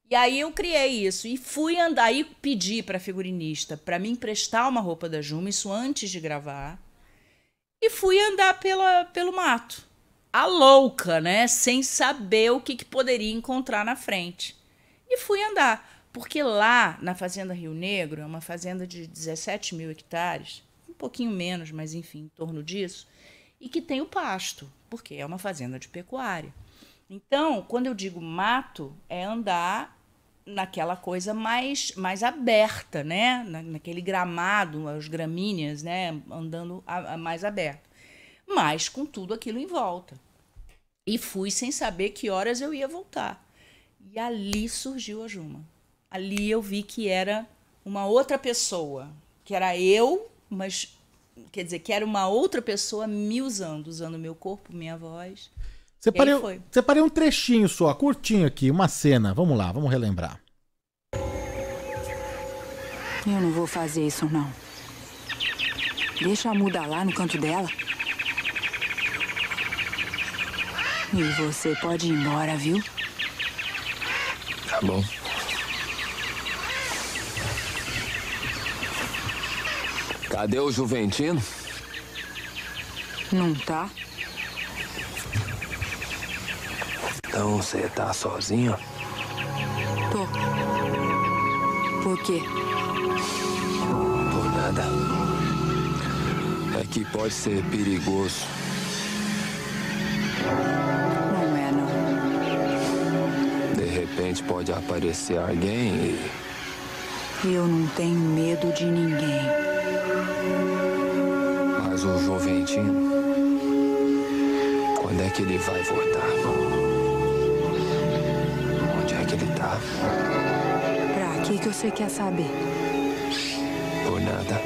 S2: E aí eu criei isso e fui andar e pedi para figurinista para me emprestar uma roupa da Juma, isso antes de gravar. E fui andar pela, pelo mato. A louca, né? Sem saber o que, que poderia encontrar na frente e fui andar. Porque lá na Fazenda Rio Negro, é uma fazenda de 17 mil hectares, um pouquinho menos, mas enfim, em torno disso, e que tem o pasto, porque é uma fazenda de pecuária. Então, quando eu digo mato, é andar naquela coisa mais, mais aberta, né? Na, naquele gramado, as gramíneas, né? Andando a, a mais aberto. Mas com tudo aquilo em volta. E fui sem saber que horas eu ia voltar. E ali surgiu a Juma. Ali eu vi que era uma outra pessoa, que era eu, mas quer dizer, que era uma outra pessoa me usando, usando meu corpo, minha voz. Separei, foi.
S1: separei um trechinho só, curtinho aqui, uma cena. Vamos lá, vamos relembrar.
S2: Eu não vou fazer isso, não. Deixa a muda lá no canto dela. E você pode ir embora, viu? Tá bom.
S3: Cadê o Juventino? Não tá. Então você tá sozinho? Tô. Por quê? Por nada. É que pode ser perigoso. repente pode aparecer alguém e.
S2: Eu não tenho medo de ninguém.
S3: Mas o Juventino. Quando é que ele vai voltar? Onde é que ele tá? Pra que que você quer saber? Por nada.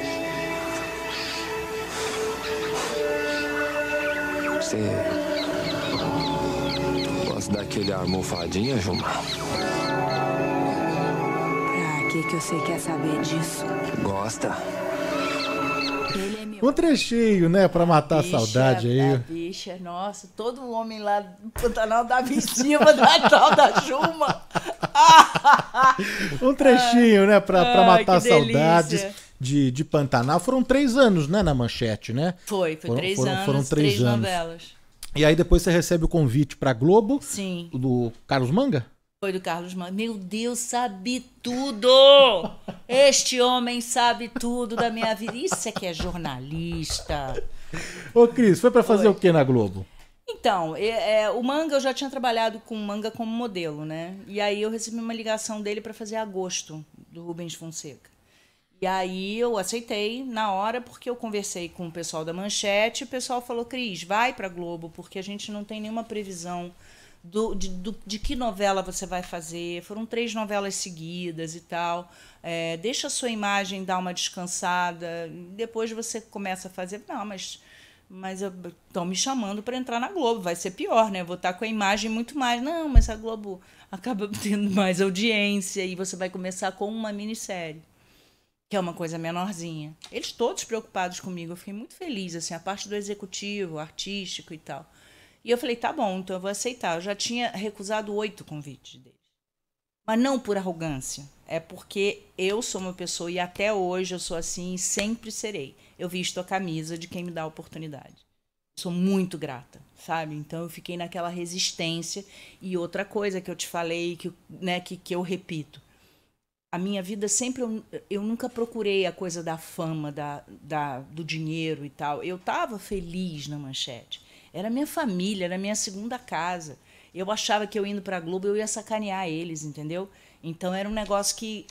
S3: Você aquele almofadinha, Juma. Pra ah, que que você quer saber disso? Gosta.
S1: É um trechinho, né? Pra matar bicha, a saudade aí. A
S2: bicha, nossa, todo homem lá no Pantanal dava em cima da tal da Juma.
S1: um trechinho, né? Pra, pra matar saudades. De, de Pantanal. Foram três anos, né? Na manchete, né? Foi, foi foram, três foram, anos. Foram três, três anos.
S2: novelas.
S1: E aí depois você recebe o convite pra Globo. Sim. Do Carlos Manga?
S2: Foi do Carlos Manga. Meu Deus, sabe tudo! Este homem sabe tudo da minha vida. Isso é que é jornalista.
S1: Ô, Cris, foi para fazer o que na Globo?
S2: Então, é, é, o manga, eu já tinha trabalhado com manga como modelo, né? E aí eu recebi uma ligação dele para fazer agosto, do Rubens Fonseca. E aí eu aceitei na hora porque eu conversei com o pessoal da Manchete, o pessoal falou: "Cris, vai para Globo, porque a gente não tem nenhuma previsão do, de, do, de que novela você vai fazer. Foram três novelas seguidas e tal. É, deixa a sua imagem dar uma descansada, depois você começa a fazer. Não, mas mas estão me chamando para entrar na Globo, vai ser pior, né? vou estar tá com a imagem muito mais. Não, mas a Globo acaba tendo mais audiência e você vai começar com uma minissérie que é uma coisa menorzinha. Eles todos preocupados comigo, eu fiquei muito feliz, assim, a parte do executivo, artístico e tal. E eu falei, tá bom, então eu vou aceitar. Eu já tinha recusado oito convites deles. Mas não por arrogância, é porque eu sou uma pessoa e até hoje eu sou assim e sempre serei. Eu visto a camisa de quem me dá a oportunidade. Sou muito grata, sabe? Então eu fiquei naquela resistência. E outra coisa que eu te falei, que, né, que, que eu repito: a minha vida sempre eu, eu, nunca procurei a coisa da fama, da, da, do dinheiro e tal. Eu estava feliz na manchete. Era minha família, era minha segunda casa. Eu achava que eu indo para a Globo eu ia sacanear eles, entendeu? Então era um negócio que,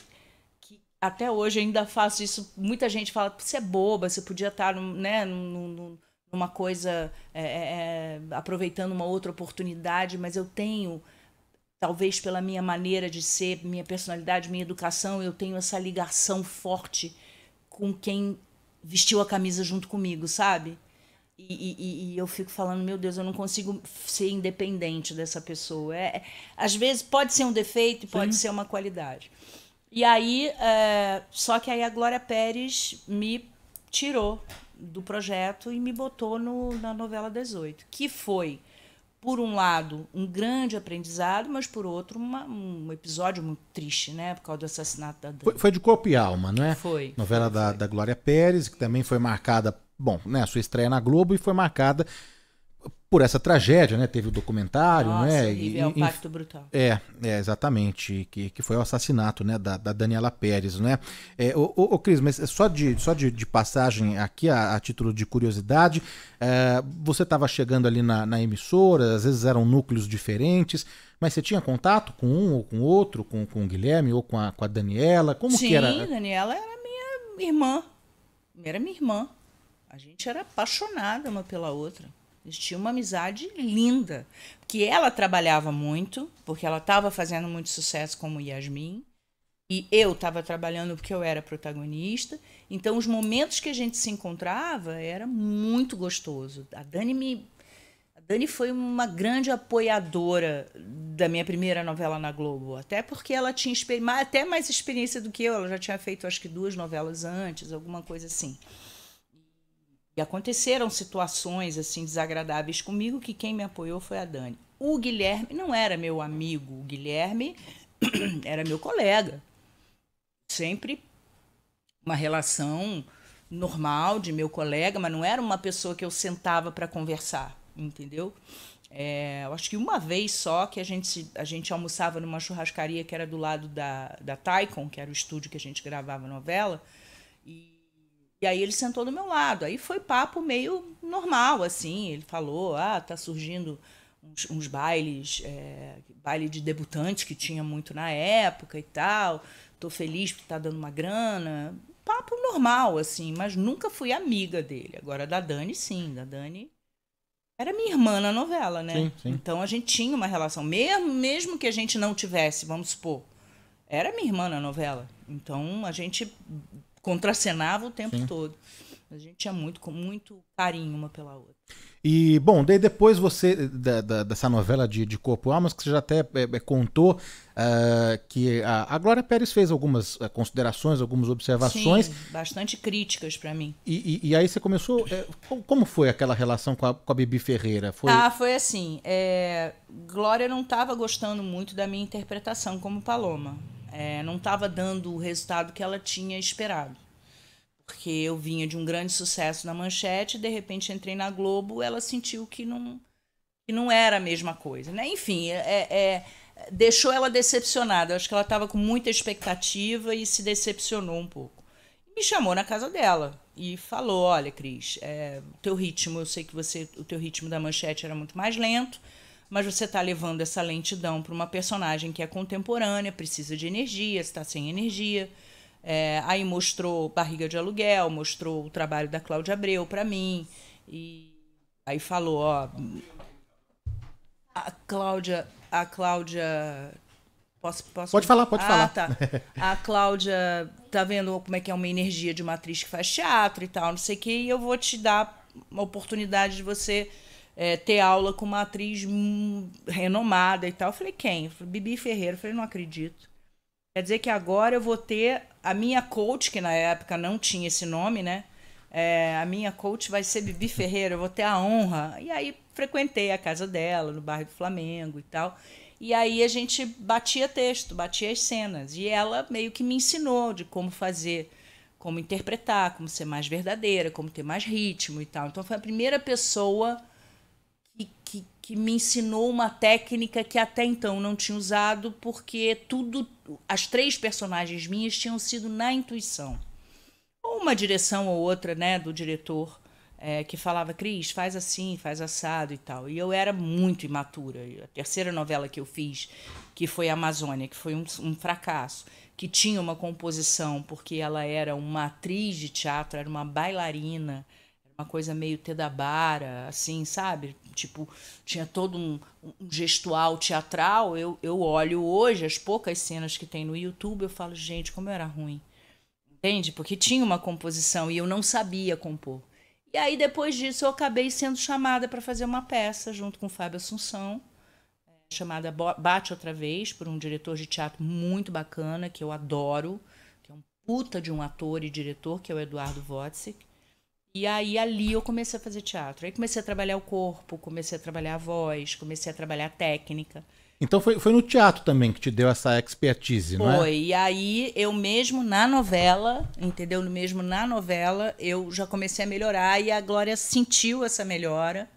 S2: que até hoje ainda faço isso. Muita gente fala: você é boba, você podia estar tá né, numa coisa é, é, é, aproveitando uma outra oportunidade, mas eu tenho talvez pela minha maneira de ser, minha personalidade, minha educação, eu tenho essa ligação forte com quem vestiu a camisa junto comigo, sabe? E, e, e eu fico falando, meu Deus, eu não consigo ser independente dessa pessoa. É, é, às vezes pode ser um defeito e pode Sim. ser uma qualidade. E aí, é, só que aí a Glória Pérez me tirou do projeto e me botou no, na novela 18, que foi por um lado, um grande aprendizado, mas por outro, uma, um episódio muito triste, né? Por causa do assassinato da Dani.
S1: Foi, foi de corpo e alma, né? Foi. Novela foi, da, foi. da Glória Pérez, que também foi marcada, bom, né? A sua estreia na Globo e foi marcada por essa tragédia, né? Teve o documentário, Nossa, né? Horrível, e, é um pacto brutal. É, é exatamente, que, que foi o assassinato, né, da, da Daniela Pérez, né? É, ô, ô, ô Cris, mas só de, só de, de passagem aqui, a, a título de curiosidade, é, você estava chegando ali na, na emissora, às vezes eram núcleos diferentes, mas você tinha contato com um ou com outro, com, com o Guilherme ou com a, com a
S2: Daniela? Como Sim, que era? Sim, Daniela era minha irmã, era minha irmã. A gente era apaixonada uma pela outra. Eles tinham uma amizade linda. Porque ela trabalhava muito, porque ela estava fazendo muito sucesso como Yasmin. E eu estava trabalhando porque eu era protagonista. Então, os momentos que a gente se encontrava era muito gostoso. A Dani me. A Dani foi uma grande apoiadora da minha primeira novela na Globo. Até porque ela tinha até mais experiência do que eu. Ela já tinha feito, acho que, duas novelas antes, alguma coisa assim. E aconteceram situações assim desagradáveis comigo que quem me apoiou foi a Dani. O Guilherme não era meu amigo, o Guilherme era meu colega. Sempre uma relação normal de meu colega, mas não era uma pessoa que eu sentava para conversar, entendeu? É, eu acho que uma vez só que a gente, a gente almoçava numa churrascaria que era do lado da, da Taikon, que era o estúdio que a gente gravava novela, e e aí ele sentou do meu lado. Aí foi papo meio normal, assim. Ele falou, ah, tá surgindo uns, uns bailes, é, baile de debutantes que tinha muito na época e tal. Tô feliz porque tá dando uma grana. Papo normal, assim, mas nunca fui amiga dele. Agora, da Dani, sim. Da Dani era minha irmã na novela, né? Sim, sim. Então a gente tinha uma relação, mesmo, mesmo que a gente não tivesse, vamos supor, era minha irmã na novela. Então a gente contracenava o tempo Sim. todo. A gente tinha muito, muito carinho uma pela outra.
S1: E, bom, daí depois você, da, da, dessa novela de, de Corpo Almas, que você já até é, é contou uh, que a, a Glória Pérez fez algumas uh, considerações, algumas observações. Sim,
S2: bastante críticas para mim.
S1: E, e, e, aí você começou. É, como foi aquela relação com a, com a Bibi Ferreira? Foi... Ah,
S2: foi assim. É, Glória não estava gostando muito da minha interpretação como Paloma é, não estava dando o resultado que ela tinha esperado. Porque eu vinha de um grande sucesso na manchete, de repente entrei na Globo, ela sentiu que não, que não era a mesma coisa. Né? Enfim, é, é, é deixou ela decepcionada. Eu acho que ela estava com muita expectativa e se decepcionou um pouco. Me chamou na casa dela e falou: Olha, Cris, é, o teu ritmo, eu sei que você, o teu ritmo da manchete era muito mais lento mas você está levando essa lentidão para uma personagem que é contemporânea, precisa de energia, está sem energia. É, aí mostrou Barriga de Aluguel, mostrou o trabalho da Cláudia Abreu para mim. E aí falou, ó. A Cláudia. A Cláudia. Posso, posso... Pode falar, pode ah, falar. Tá. A Cláudia tá vendo como é que é uma energia de uma atriz que faz teatro e tal, não sei o quê, e eu vou te dar uma oportunidade de você é, ter aula com uma atriz hum, renomada e tal. Eu falei, quem? Eu falei, Bibi Ferreira. Eu falei, não acredito. Quer dizer que agora eu vou ter a minha coach, que na época não tinha esse nome, né? É, a minha coach vai ser Bibi Ferreira, eu vou ter a honra. E aí frequentei a casa dela, no bairro do Flamengo e tal. E aí a gente batia texto, batia as cenas. E ela meio que me ensinou de como fazer, como interpretar, como ser mais verdadeira, como ter mais ritmo e tal. Então foi a primeira pessoa que, que, que me ensinou uma técnica que até então não tinha usado, porque tudo, as três personagens minhas tinham sido na intuição. Ou uma direção ou outra, né, do diretor. É, que falava, Cris, faz assim, faz assado e tal. E eu era muito imatura. A terceira novela que eu fiz, que foi Amazônia, que foi um, um, fracasso, que tinha uma composição, porque ela era uma atriz de teatro, era uma bailarina, uma coisa meio Tedabara, assim, sabe? Tipo, tinha todo um, um, gestual teatral. Eu, eu olho hoje as poucas cenas que tem no YouTube, eu falo, gente, como era ruim. Entende? Porque tinha uma composição e eu não sabia compor. E aí, depois disso, eu acabei sendo chamada para fazer uma peça junto com o Fábio Assunção, é, chamada Bate Outra Vez, por um diretor de teatro muito bacana, que eu adoro, que é um puta de um ator e diretor, que é o Eduardo Wotzik. E aí ali eu comecei a fazer teatro. Aí comecei a trabalhar o corpo, comecei a trabalhar a voz, comecei a trabalhar a técnica.
S1: Então foi, foi no teatro também que te deu essa expertise, foi. não é? Foi.
S2: E aí eu mesmo na novela, entendeu? Mesmo na novela, eu já comecei a melhorar e a Glória sentiu essa melhora.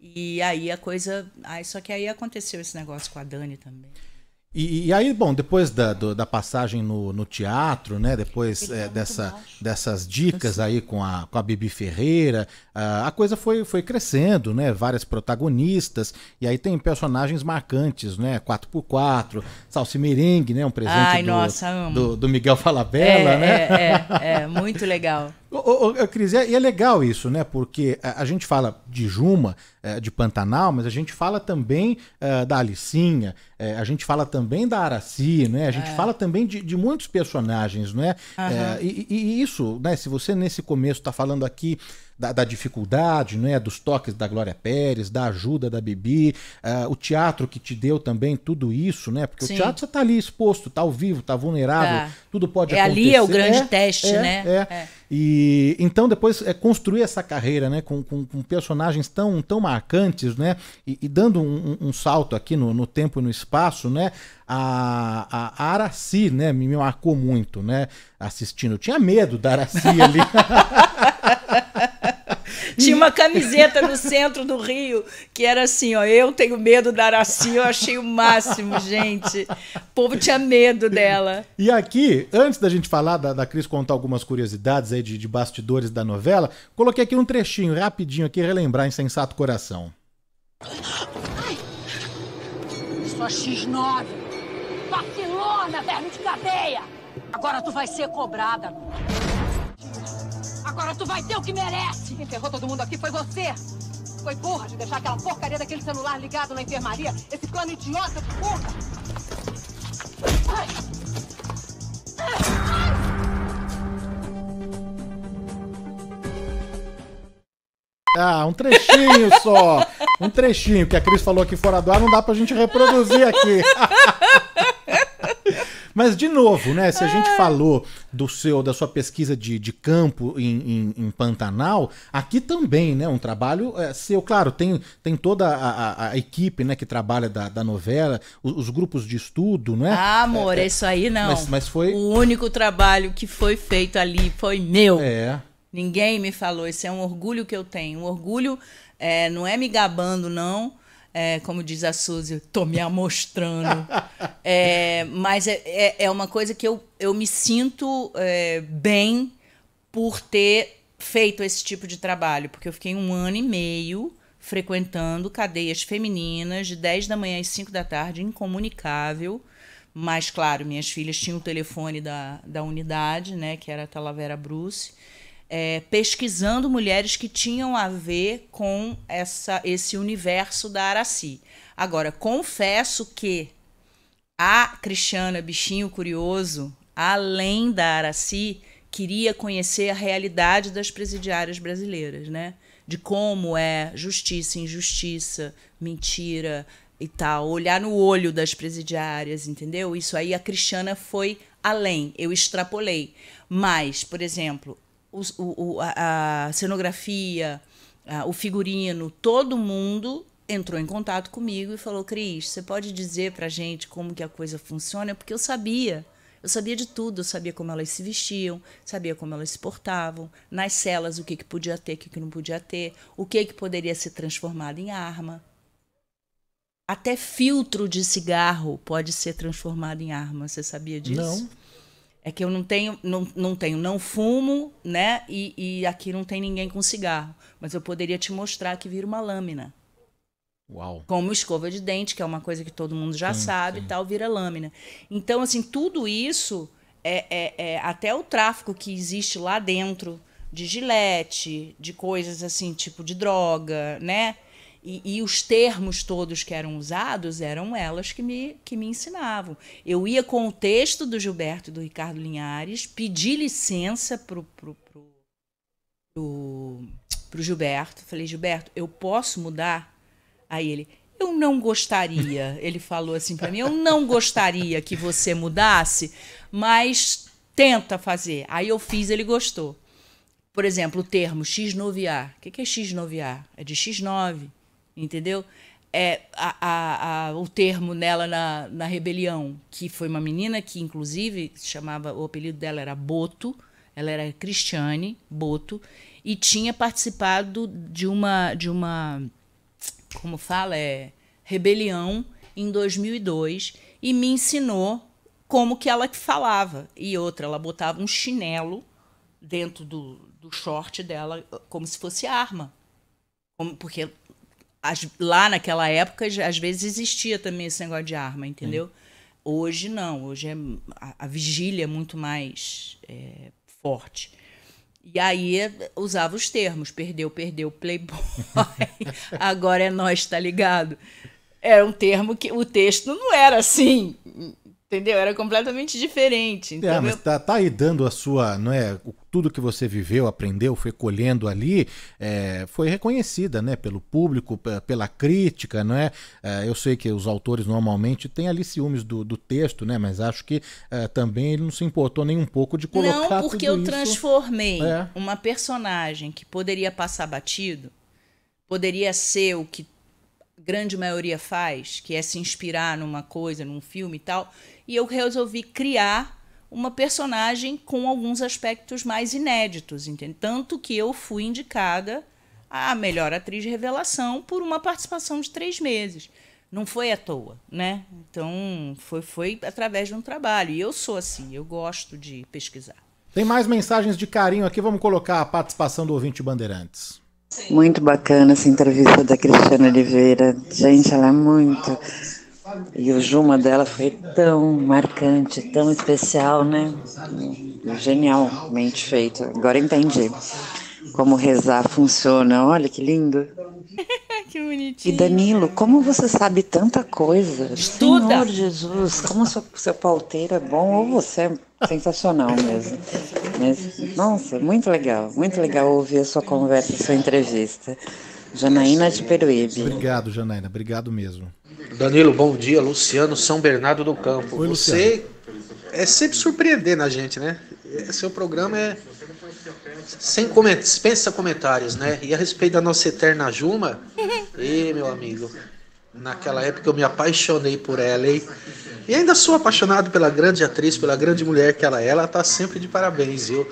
S2: E aí a coisa. Aí, só que aí aconteceu esse negócio com a Dani também.
S1: E, e, aí, bom, depois da, do, da passagem no, no, teatro, né? Depois tá é, dessa, dessas dicas aí com a, com a Bibi Ferreira, a, a coisa foi, foi crescendo, né? Várias protagonistas, e aí tem personagens marcantes, né? 4x4, Salsi Merengue, né? Um presente Ai, do, nossa, do, do, Miguel Falabella, é, né? É,
S2: é, é, muito legal.
S1: Ô, ô, Cris, é, e é legal isso, né? Porque a, gente fala de Juma, é, de Pantanal, mas a gente fala também é, da Alicinha, a gente fala também da Araci, né? A gente é. fala também de, de, muitos personagens, né? Uhum. E, e, isso, né? Se você nesse começo está falando aqui da, da dificuldade, é? dos toques da Glória Pérez, da ajuda da Bibi, uh, o teatro que te deu também, tudo isso, né? Porque Sim. o teatro você tá ali exposto, tá ao vivo, tá vulnerável, tá. tudo pode é, acontecer. Ali é o grande é, teste, é, né? É. é. E então depois é construir essa carreira, né, com, com, com personagens tão, tão marcantes, né, e, e dando um, um, salto aqui no, no tempo e no espaço, né, a, a Araci, né, me marcou muito, né, assistindo. Eu tinha medo da Araci ali.
S2: Tinha uma camiseta no centro do Rio que era assim, ó, eu tenho medo da Araci, eu achei o máximo, gente. O povo tinha medo dela.
S1: E aqui, antes da gente falar da, da Cris contar algumas curiosidades aí de, de bastidores da novela, coloquei aqui um trechinho rapidinho aqui, relembrar insensato Coração. Ai,
S2: sua X9, vacilona, verme de cadeia. Agora tu vai ser cobrada. Agora tu vai ter o que merece!
S3: Quem ferrou todo mundo aqui foi você! Foi burra de deixar aquela porcaria daquele celular ligado na enfermaria! Esse plano idiota de porra! Ai.
S1: Ah, um trechinho só. Um trechinho que a Cris falou aqui fora do ar, não dá pra gente reproduzir aqui. Mas, de novo, né? Se a gente é. falou do seu, da sua pesquisa de, de campo em, em, em Pantanal, aqui também, né? Um trabalho é, seu. Claro, tem, tem toda a, a, a equipe né, que trabalha
S2: da, da novela,
S1: os, os, grupos de estudo, não é? Ah, amor, é, é isso
S2: aí não. Mas, mas foi. O único trabalho que foi feito ali foi meu. É. Ninguém me falou. Isso é um orgulho que eu tenho. Um orgulho é, não é me gabando, não, é, como diz a Suzy, tô me amostrando. é, mas é, é, é, uma coisa que eu, eu me sinto é, bem por ter feito esse tipo de trabalho, porque eu fiquei um ano e meio frequentando cadeias femininas de 10 da manhã às 5 da tarde, incomunicável. Mas, claro, minhas filhas tinham o telefone da, da unidade, né, que era a Talavera Bruce é, pesquisando mulheres que tinham a ver com essa, esse universo da Araci. Agora, confesso que a Cristiana Bichinho Curioso, além da Araci, queria conhecer a realidade das presidiárias brasileiras, né? De como é justiça, injustiça, mentira e tal. Olhar no olho das presidiárias, entendeu? Isso aí a Cristiana foi além, eu extrapolei. Mas, por exemplo, o, a, a cenografia, a, o figurino, todo mundo entrou em contato comigo e falou: Cris, você pode dizer para gente como que a coisa funciona? Porque eu sabia. Eu sabia de tudo, eu sabia como elas se vestiam, sabia como elas se portavam, nas celas o que, que podia ter, o que, que não podia ter, o que, que poderia ser transformado em arma. Até filtro de cigarro pode ser transformado em arma, você sabia disso? Não. É que eu não tenho, não, não tenho, não fumo, né? E, e aqui não tem ninguém com cigarro. Mas eu poderia te mostrar que vira uma lâmina. Uau. Como escova de dente, que é uma coisa que todo mundo já sim, sabe, sim. tal, vira lâmina. Então, assim, tudo isso é, é, é, até o tráfico que existe lá dentro de gilete, de coisas assim, tipo de droga, né? E, e, os termos todos que eram usados eram elas que me, que me ensinavam. Eu ia com o texto do Gilberto e do Ricardo Linhares, pedi licença para o pro, pro, pro, pro Gilberto. Falei, Gilberto, eu posso mudar? Aí ele, eu não gostaria. Ele falou assim para mim, eu não gostaria que você mudasse, mas tenta fazer. Aí eu fiz, ele gostou. Por exemplo, o termo x a O que é x a É de x9 entendeu? É, a, a, a, o termo nela na, na rebelião, que foi uma menina que, inclusive, chamava, o apelido dela era Boto, ela era Cristiane Boto, e tinha participado de uma, de uma como fala, é, rebelião em 2002, e me ensinou como que ela falava. E outra, ela botava um chinelo dentro do, do short dela, como se fosse arma. Como, porque as, lá naquela época, às vezes existia também esse negócio de arma, entendeu? Hoje não, hoje é, a, a vigília é muito mais é, forte. E aí usava os termos, perdeu, perdeu, playboy, agora é nós, tá ligado? Era um termo que o texto não era assim, Entendeu? Era completamente diferente. Então é, mas eu...
S1: tá, tá aí dando a sua, não é? Tudo que você viveu, aprendeu, foi colhendo ali, é, foi reconhecida, né? Pelo público, pela crítica, não é? é? Eu sei que os autores normalmente têm ali ciúmes do, do texto, né? Mas acho que é, também ele não se importou nem um pouco de colocar Não, porque eu isso... transformei é.
S2: uma personagem que poderia passar batido, poderia ser o que grande maioria faz, que é se inspirar numa coisa, num filme e tal, e eu resolvi criar uma personagem com alguns aspectos mais inéditos, entende? Tanto que eu fui indicada a melhor atriz de revelação por uma participação de três meses. Não foi à toa, né? Então, foi, foi através de um trabalho. E eu sou assim, eu gosto de pesquisar.
S1: Tem mais mensagens de carinho aqui, vamos colocar a participação do ouvinte Bandeirantes.
S3: Muito bacana essa entrevista da Cristiana Oliveira. Gente, ela é muito e o Juma dela foi tão marcante, tão especial, né? Genialmente feito. Agora entendi como rezar funciona. Olha que lindo. que bonitinho. E Danilo, como você sabe tanta coisa? Estuda. Senhor Jesus, como seu, seu pauteiro é bom, ou você é sensacional mesmo. Mas, nossa, muito legal, muito legal ouvir a sua conversa, a sua entrevista. Janaína de Peruíbe. Obrigado, Janaína, obrigado mesmo.
S1: Danilo, bom dia. Luciano São Bernardo do Campo. Oi, Você é sempre surpreendendo a gente, né? Seu programa é sem coment... dispensa comentários, né? E a respeito da nossa eterna Juma, e meu amigo, naquela época eu me apaixonei por ela, hein? E ainda sou apaixonado pela grande atriz, pela grande mulher que ela é. Ela tá sempre de parabéns, viu?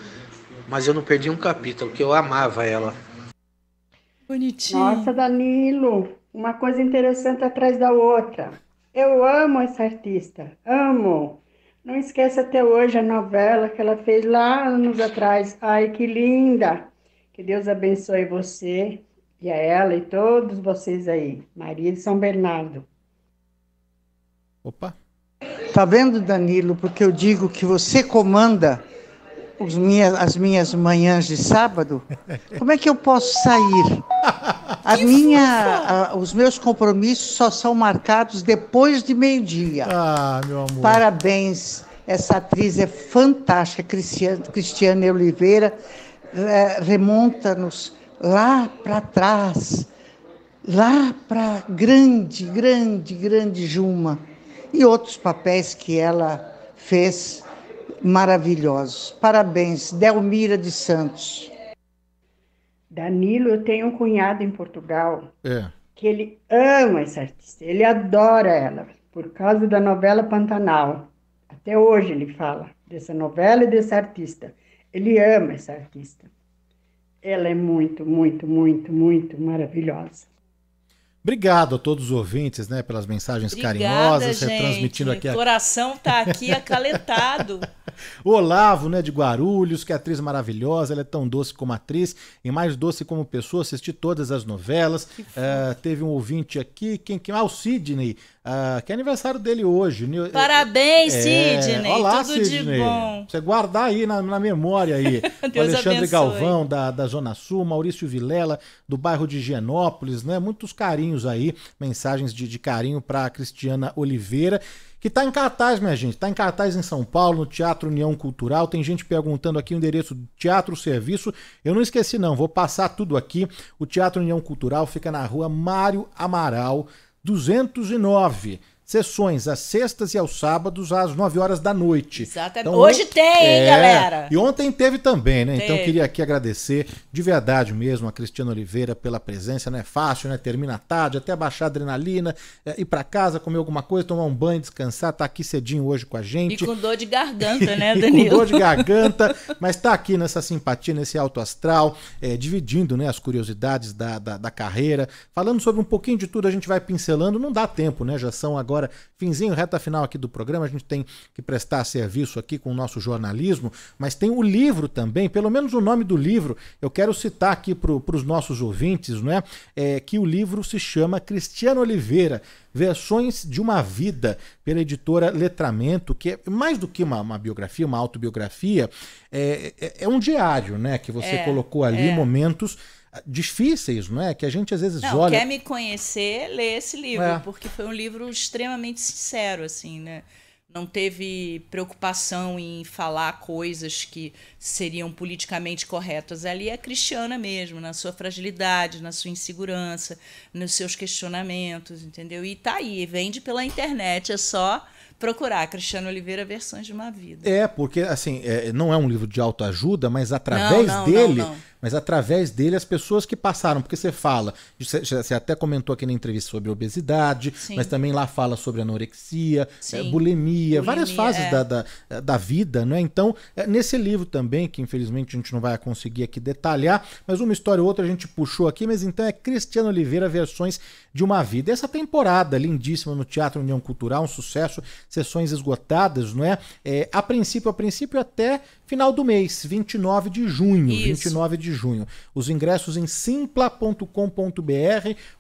S1: Mas eu não perdi um capítulo, que eu amava ela.
S3: Bonitinho. Nossa, Danilo, uma coisa interessante atrás da outra. Eu amo essa artista, amo. Não esquece até hoje a novela que ela fez lá anos atrás. Ai, que linda! Que Deus abençoe você e a ela e todos vocês aí. Maria de São Bernardo. Opa! Tá vendo, Danilo, porque eu digo que você comanda minha, as minhas manhãs de sábado, como é que eu posso sair? A minha, a, os meus compromissos só são marcados depois de meio-dia. Ah, meu amor. Parabéns. Essa atriz é fantástica, Cristiane, Cristiane Oliveira. É, Remonta-nos lá para trás, lá para grande, grande, grande Juma. E outros papéis que ela fez maravilhosos. Parabéns, Delmira de Santos. Danilo, eu tenho um cunhado em Portugal é. que ele ama essa artista, ele adora ela, por causa da novela Pantanal. Até hoje ele fala dessa novela e dessa artista. Ele ama essa artista. Ela é muito, muito, muito, muito maravilhosa.
S1: Obrigado a todos os ouvintes, né, pelas mensagens Obrigada, carinhosas, gente. transmitindo aqui. O
S2: coração está aqui acalentado.
S1: o Olavo, né, de Guarulhos, que é atriz maravilhosa, ela é tão doce como atriz e mais doce como pessoa, assisti todas as novelas. Uh, teve um ouvinte aqui, quem que? Ah, o Sidney, ah, que é aniversário dele hoje. Parabéns, é, Sidney. Olá, Tudo Sidney. de bom. Você guardar aí na, na memória aí. Alexandre abençoe. Galvão, da, da Zona Sul, Maurício Vilela, do bairro de Higienópolis, né? Muitos carinhos aí, mensagens de, de carinho para Cristiana Oliveira que está em cartaz, minha gente. Está em cartaz em São Paulo, no Teatro União Cultural. Tem gente perguntando aqui o endereço do Teatro Serviço. Eu não esqueci, não. Vou passar tudo aqui. O Teatro União Cultural fica na rua Mário Amaral, 209 sessões às sextas e aos sábados às 9 horas da noite. Exatamente. Então, Hoje tem, hein, é... galera. E ontem teve também, né? Então queria aqui agradecer de verdade mesmo a Cristiano Oliveira pela presença, não é fácil, né? Termina tarde, até baixar adrenalina, é, ir para casa, comer alguma coisa, tomar um banho, descansar, tá aqui cedinho hoje com a gente. E com
S2: dor de garganta, né, Danilo? com dor de garganta,
S1: mas tá aqui nessa simpatia, nesse alto astral, é, dividindo, né, as curiosidades da, da, da carreira, falando sobre um pouquinho de tudo, a gente vai pincelando, não dá tempo, né? Já são agora agora, finzinho, reta final aqui do programa, a gente tem que prestar serviço aqui com o nosso jornalismo, mas tem o livro também, pelo menos o nome do livro, eu quero citar aqui para os nossos ouvintes, não é? é? Que o livro se chama Cristiano Oliveira, Versões de uma Vida, pela editora Letramento, que é mais do que uma, uma biografia, uma autobiografia, é, é, é, um diário, né? Que você é, colocou ali é. momentos difíceis, não é? Que a gente às vezes não, olha. Quer me
S2: conhecer, lê esse livro, é. porque foi um livro extremamente sincero, assim, né? Não teve preocupação em falar coisas que seriam politicamente corretas. Ali é cristiana mesmo, na sua fragilidade, na sua insegurança, nos seus questionamentos, entendeu? E tá aí, vende pela internet, é só procurar Cristiano Oliveira Versões de uma Vida.
S1: É, porque assim, é, não é um livro de autoajuda, mas através não, não, dele não, mas através dele as pessoas que passaram, porque você fala, você até comentou aqui na entrevista sobre obesidade, Sim. mas também lá fala sobre anorexia, é, bulimia, bulimia, várias fases é. da, da, da, vida, né? Então, é, nesse livro também, que infelizmente a gente não vai conseguir aqui detalhar, mas uma história ou outra a gente puxou aqui, mas então é Cristiano Oliveira, versões de uma vida. Essa temporada lindíssima no Teatro União Cultural, um sucesso, sessões esgotadas, não é? é a princípio, a princípio até final do mês, 29 de junho. Isso. 29 de junho. Os ingressos em simpla.com.br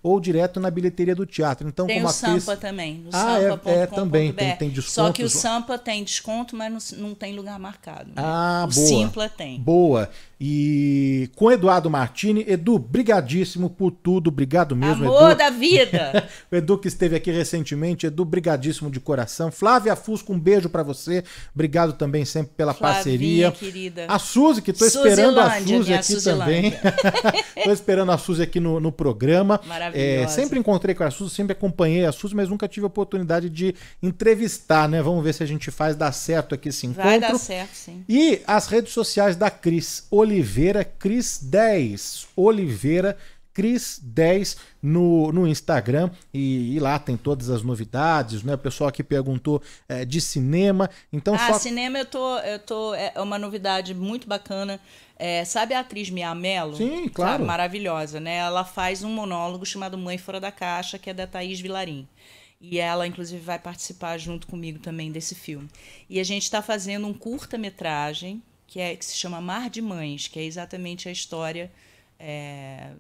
S1: ou direto na bilheteria do teatro. Então, tem como o Sampa também. No ah, é, sampa. é, é também. Tem, tem desconto. Só que o Sampa
S2: tem desconto, mas não, não tem lugar marcado. Né? Ah, o boa. Simpla tem.
S1: Boa. E com Eduardo Martini. Edu, brigadíssimo por tudo. Obrigado mesmo, Amor Edu. da
S2: vida!
S1: o Edu que esteve aqui recentemente. Edu, brigadíssimo de coração. Flávia Fusco, um beijo para você. Obrigado também sempre pela Flavinha. parceria. Querida. A Suzy, que estou esperando a Suzy aqui também. Estou esperando a Suzy aqui no, no programa. É, sempre encontrei com a Suzy, sempre acompanhei a Suzy, mas nunca tive a oportunidade de entrevistar, né? Vamos ver se a gente faz dar certo aqui esse encontro. Vai dar certo, sim. E as redes sociais da Cris Oliveira, Cris 10 Oliveira Cris10 no, no Instagram e, e, lá tem todas as novidades, né? O pessoal que perguntou é, de cinema. Então ah, só...
S2: cinema eu tô, eu tô. É, é uma novidade muito bacana. É, sabe a atriz Mia Mello? Sim, claro. Sabe? maravilhosa, né? Ela faz um monólogo chamado Mãe Fora da Caixa, que é da Thaís Vilarim. E ela, inclusive, vai participar junto comigo também desse filme. E a gente está fazendo um curta-metragem que, é, que se chama Mar de Mães, que é exatamente a história é,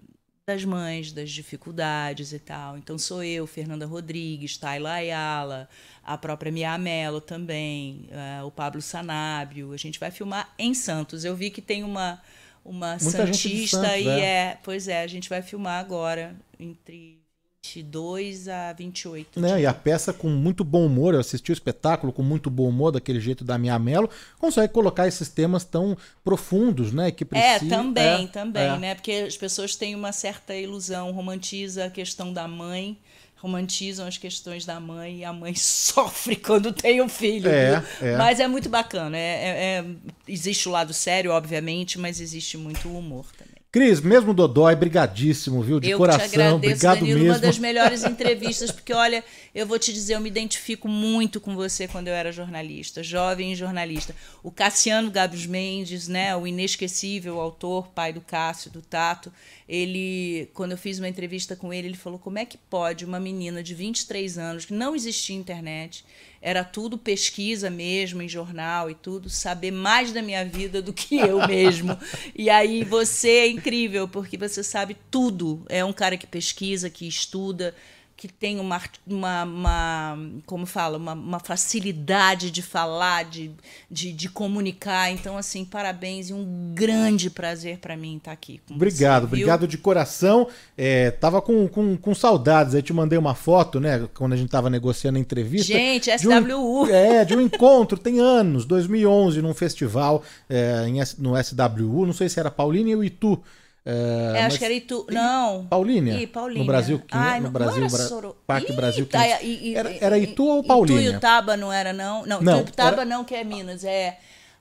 S2: das mães, das dificuldades e tal. Então sou eu, Fernanda Rodrigues, Tayla Ayala, a própria Mia Mello também, uh, o Pablo Sanabio. A gente vai filmar em Santos. Eu vi que tem uma uma Muita santista Santos, e é. Né? é, pois é, a gente vai filmar agora entre 22 a 28.
S1: Né? E a peça com muito bom humor, eu assisti o espetáculo com muito bom humor, daquele jeito da Mia Mello, consegue colocar esses temas tão profundos, né? Que é, precisa, é, também, é, também, é.
S2: né? Porque as pessoas têm uma certa ilusão, romantiza a questão da mãe, romantizam as questões da mãe e a mãe sofre quando tem o um filho. É, é. Mas é muito bacana. É, é, é, existe o lado sério, obviamente, mas existe muito humor também.
S1: Cris, mesmo Dodói, brigadíssimo, viu? De eu coração, te agradeço, obrigado Danilo, mesmo. uma das
S2: melhores entrevistas, porque olha, eu vou te dizer, eu me identifico muito com você quando eu era jornalista, jovem jornalista. O Cassiano Gabos Mendes, né, o inesquecível autor, pai do Cássio, do Tato, ele, quando eu fiz uma entrevista com ele, ele falou: "Como é que pode uma menina de 23 anos, que não existia internet, era tudo pesquisa mesmo em jornal e tudo, saber mais da minha vida do que eu mesmo. e aí você é incrível, porque você sabe tudo. É um cara que pesquisa, que estuda, que tem uma, uma, uma como fala, uma, uma, facilidade de falar, de, de, de, comunicar. Então, assim, parabéns e um grande prazer para mim estar tá aqui. obrigado, você, obrigado
S1: de coração. É, tava com, com, com saudades. Aí te mandei uma foto, né, quando a gente tava negociando a entrevista. Gente, SWU. Um, é, de um encontro, tem anos, 2011, num festival é, em, no SWU, não sei se era Paulina e o Itu. É, é, acho que era
S2: Itu. Não.
S1: Paulínia. E Paulínia. No Brasil, Ai, no Brasil, Bra... Soro... Parque Brasil. Tá,
S2: era, era
S1: Itu ou Paulínia? Itu e
S2: Utaba não era, não. Não, não Itu e era... não, que é Minas. É.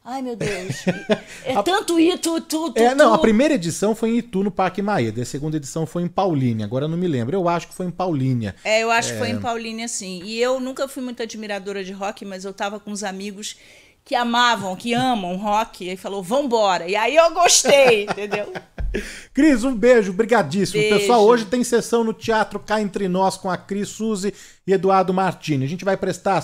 S2: Ai, meu Deus. É tanto Itu, Itu, Itu. é, Não, a primeira
S1: edição foi em Itu, no Parque Maeda. A segunda edição foi em Paulínia. Agora eu não me lembro. Eu acho que foi em Paulínia. É, eu acho é... que foi em é.
S2: Paulínia, sim. E eu nunca fui muito admiradora de rock, mas eu tava com uns amigos que amavam, que amam rock, e falou, vambora. E aí eu gostei, entendeu?
S1: Cris, um beijo, brigadíssimo. Beijo. Pessoal, hoje tem sessão no Teatro Cá Entre Nós com a Cris Suzy e Eduardo Martini. A gente vai prestar